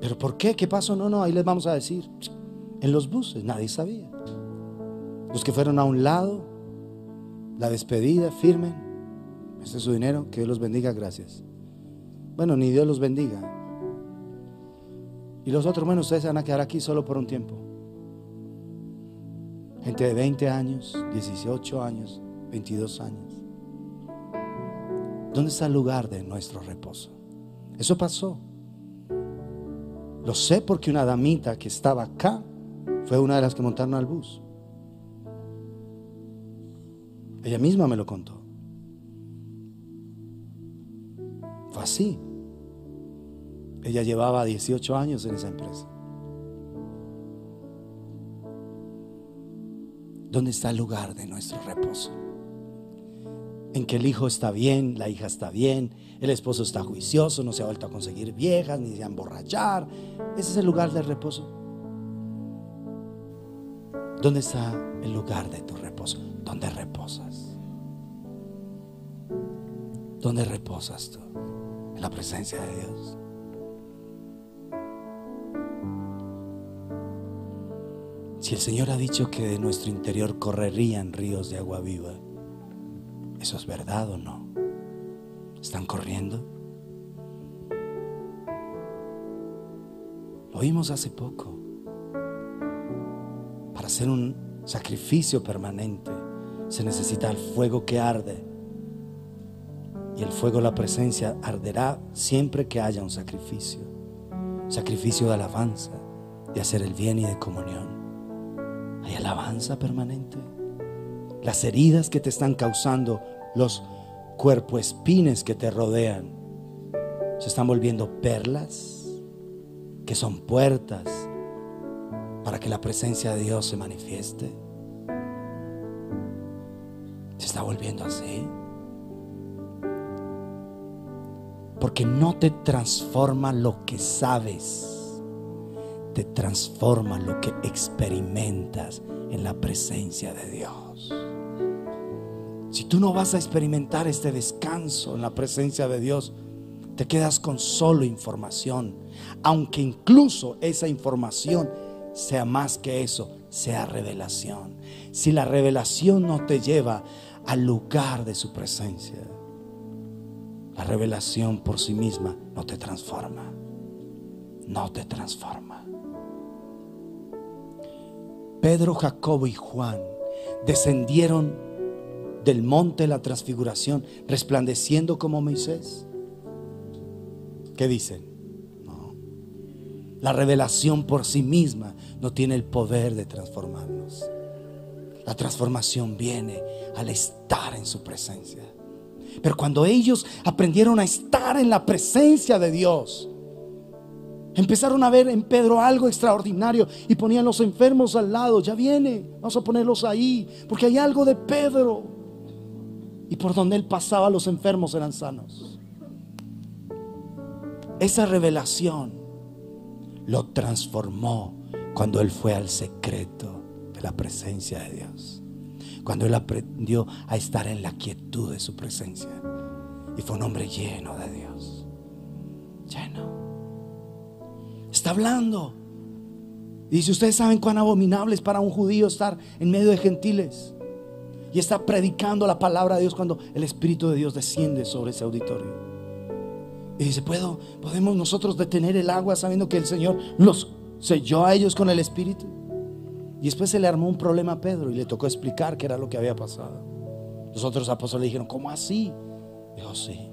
¿Pero por qué? ¿Qué pasó? No, no, ahí les vamos a decir. En los buses, nadie sabía. Los que fueron a un lado la despedida, firmen. Este es su dinero, que Dios los bendiga, gracias. Bueno, ni Dios los bendiga. Y los otros, menos ustedes se van a quedar aquí solo por un tiempo. Gente de 20 años, 18 años, 22 años. ¿Dónde está el lugar de nuestro reposo? Eso pasó. Lo sé porque una damita que estaba acá fue una de las que montaron al bus. Ella misma me lo contó. Fue así. Ella llevaba 18 años en esa empresa. ¿Dónde está el lugar de nuestro reposo? En que el hijo está bien, la hija está bien, el esposo está juicioso, no se ha vuelto a conseguir viejas, ni se ha emborrachar. Ese es el lugar de reposo. ¿Dónde está el lugar de tu reposo? ¿Dónde reposo? ¿Dónde reposas tú? En la presencia de Dios. Si el Señor ha dicho que de nuestro interior correrían ríos de agua viva, ¿eso es verdad o no? ¿Están corriendo? Lo vimos hace poco. Para hacer un sacrificio permanente se necesita el fuego que arde y el fuego de la presencia arderá siempre que haya un sacrificio. Sacrificio de alabanza, de hacer el bien y de comunión. Hay alabanza permanente. Las heridas que te están causando, los espines que te rodean, se están volviendo perlas, que son puertas para que la presencia de Dios se manifieste. Se está volviendo así. no te transforma lo que sabes, te transforma lo que experimentas en la presencia de Dios. Si tú no vas a experimentar este descanso en la presencia de Dios, te quedas con solo información, aunque incluso esa información sea más que eso, sea revelación. Si la revelación no te lleva al lugar de su presencia, la revelación por sí misma no te transforma. No te transforma. Pedro, Jacobo y Juan descendieron del monte de la transfiguración resplandeciendo como Moisés. ¿Qué dicen? No. La revelación por sí misma no tiene el poder de transformarnos. La transformación viene al estar en su presencia. Pero cuando ellos aprendieron a estar en la presencia de Dios, empezaron a ver en Pedro algo extraordinario y ponían los enfermos al lado. Ya viene, vamos a ponerlos ahí, porque hay algo de Pedro. Y por donde él pasaba, los enfermos eran sanos. Esa revelación lo transformó cuando él fue al secreto de la presencia de Dios cuando él aprendió a estar en la quietud de su presencia. Y fue un hombre lleno de Dios. Lleno. Está hablando. Y si ustedes saben cuán abominable es para un judío estar en medio de gentiles. Y está predicando la palabra de Dios cuando el Espíritu de Dios desciende sobre ese auditorio. Y dice, ¿puedo, ¿podemos nosotros detener el agua sabiendo que el Señor los selló a ellos con el Espíritu? Y después se le armó un problema a Pedro y le tocó explicar qué era lo que había pasado. Los otros apóstoles le dijeron, ¿cómo así? Dijo, sí,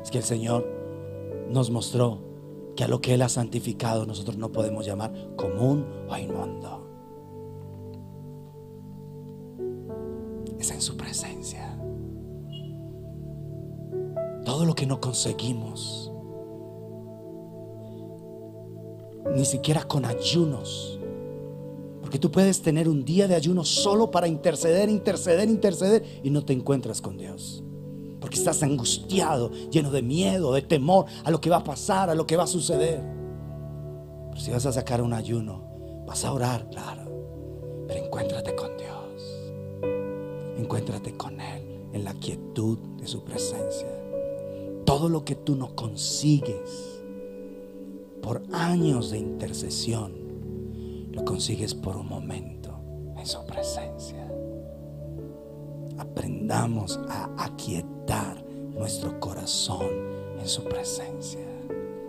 es que el Señor nos mostró que a lo que Él ha santificado nosotros no podemos llamar común o inmundo. Es en su presencia. Todo lo que no conseguimos, ni siquiera con ayunos, tú puedes tener un día de ayuno solo para interceder, interceder, interceder y no te encuentras con Dios. Porque estás angustiado, lleno de miedo, de temor a lo que va a pasar, a lo que va a suceder. si vas a sacar un ayuno, vas a orar, claro. Pero encuéntrate con Dios. Encuéntrate con Él en la quietud de su presencia. Todo lo que tú no consigues por años de intercesión lo consigues por un momento en su presencia. Aprendamos a aquietar nuestro corazón en su presencia.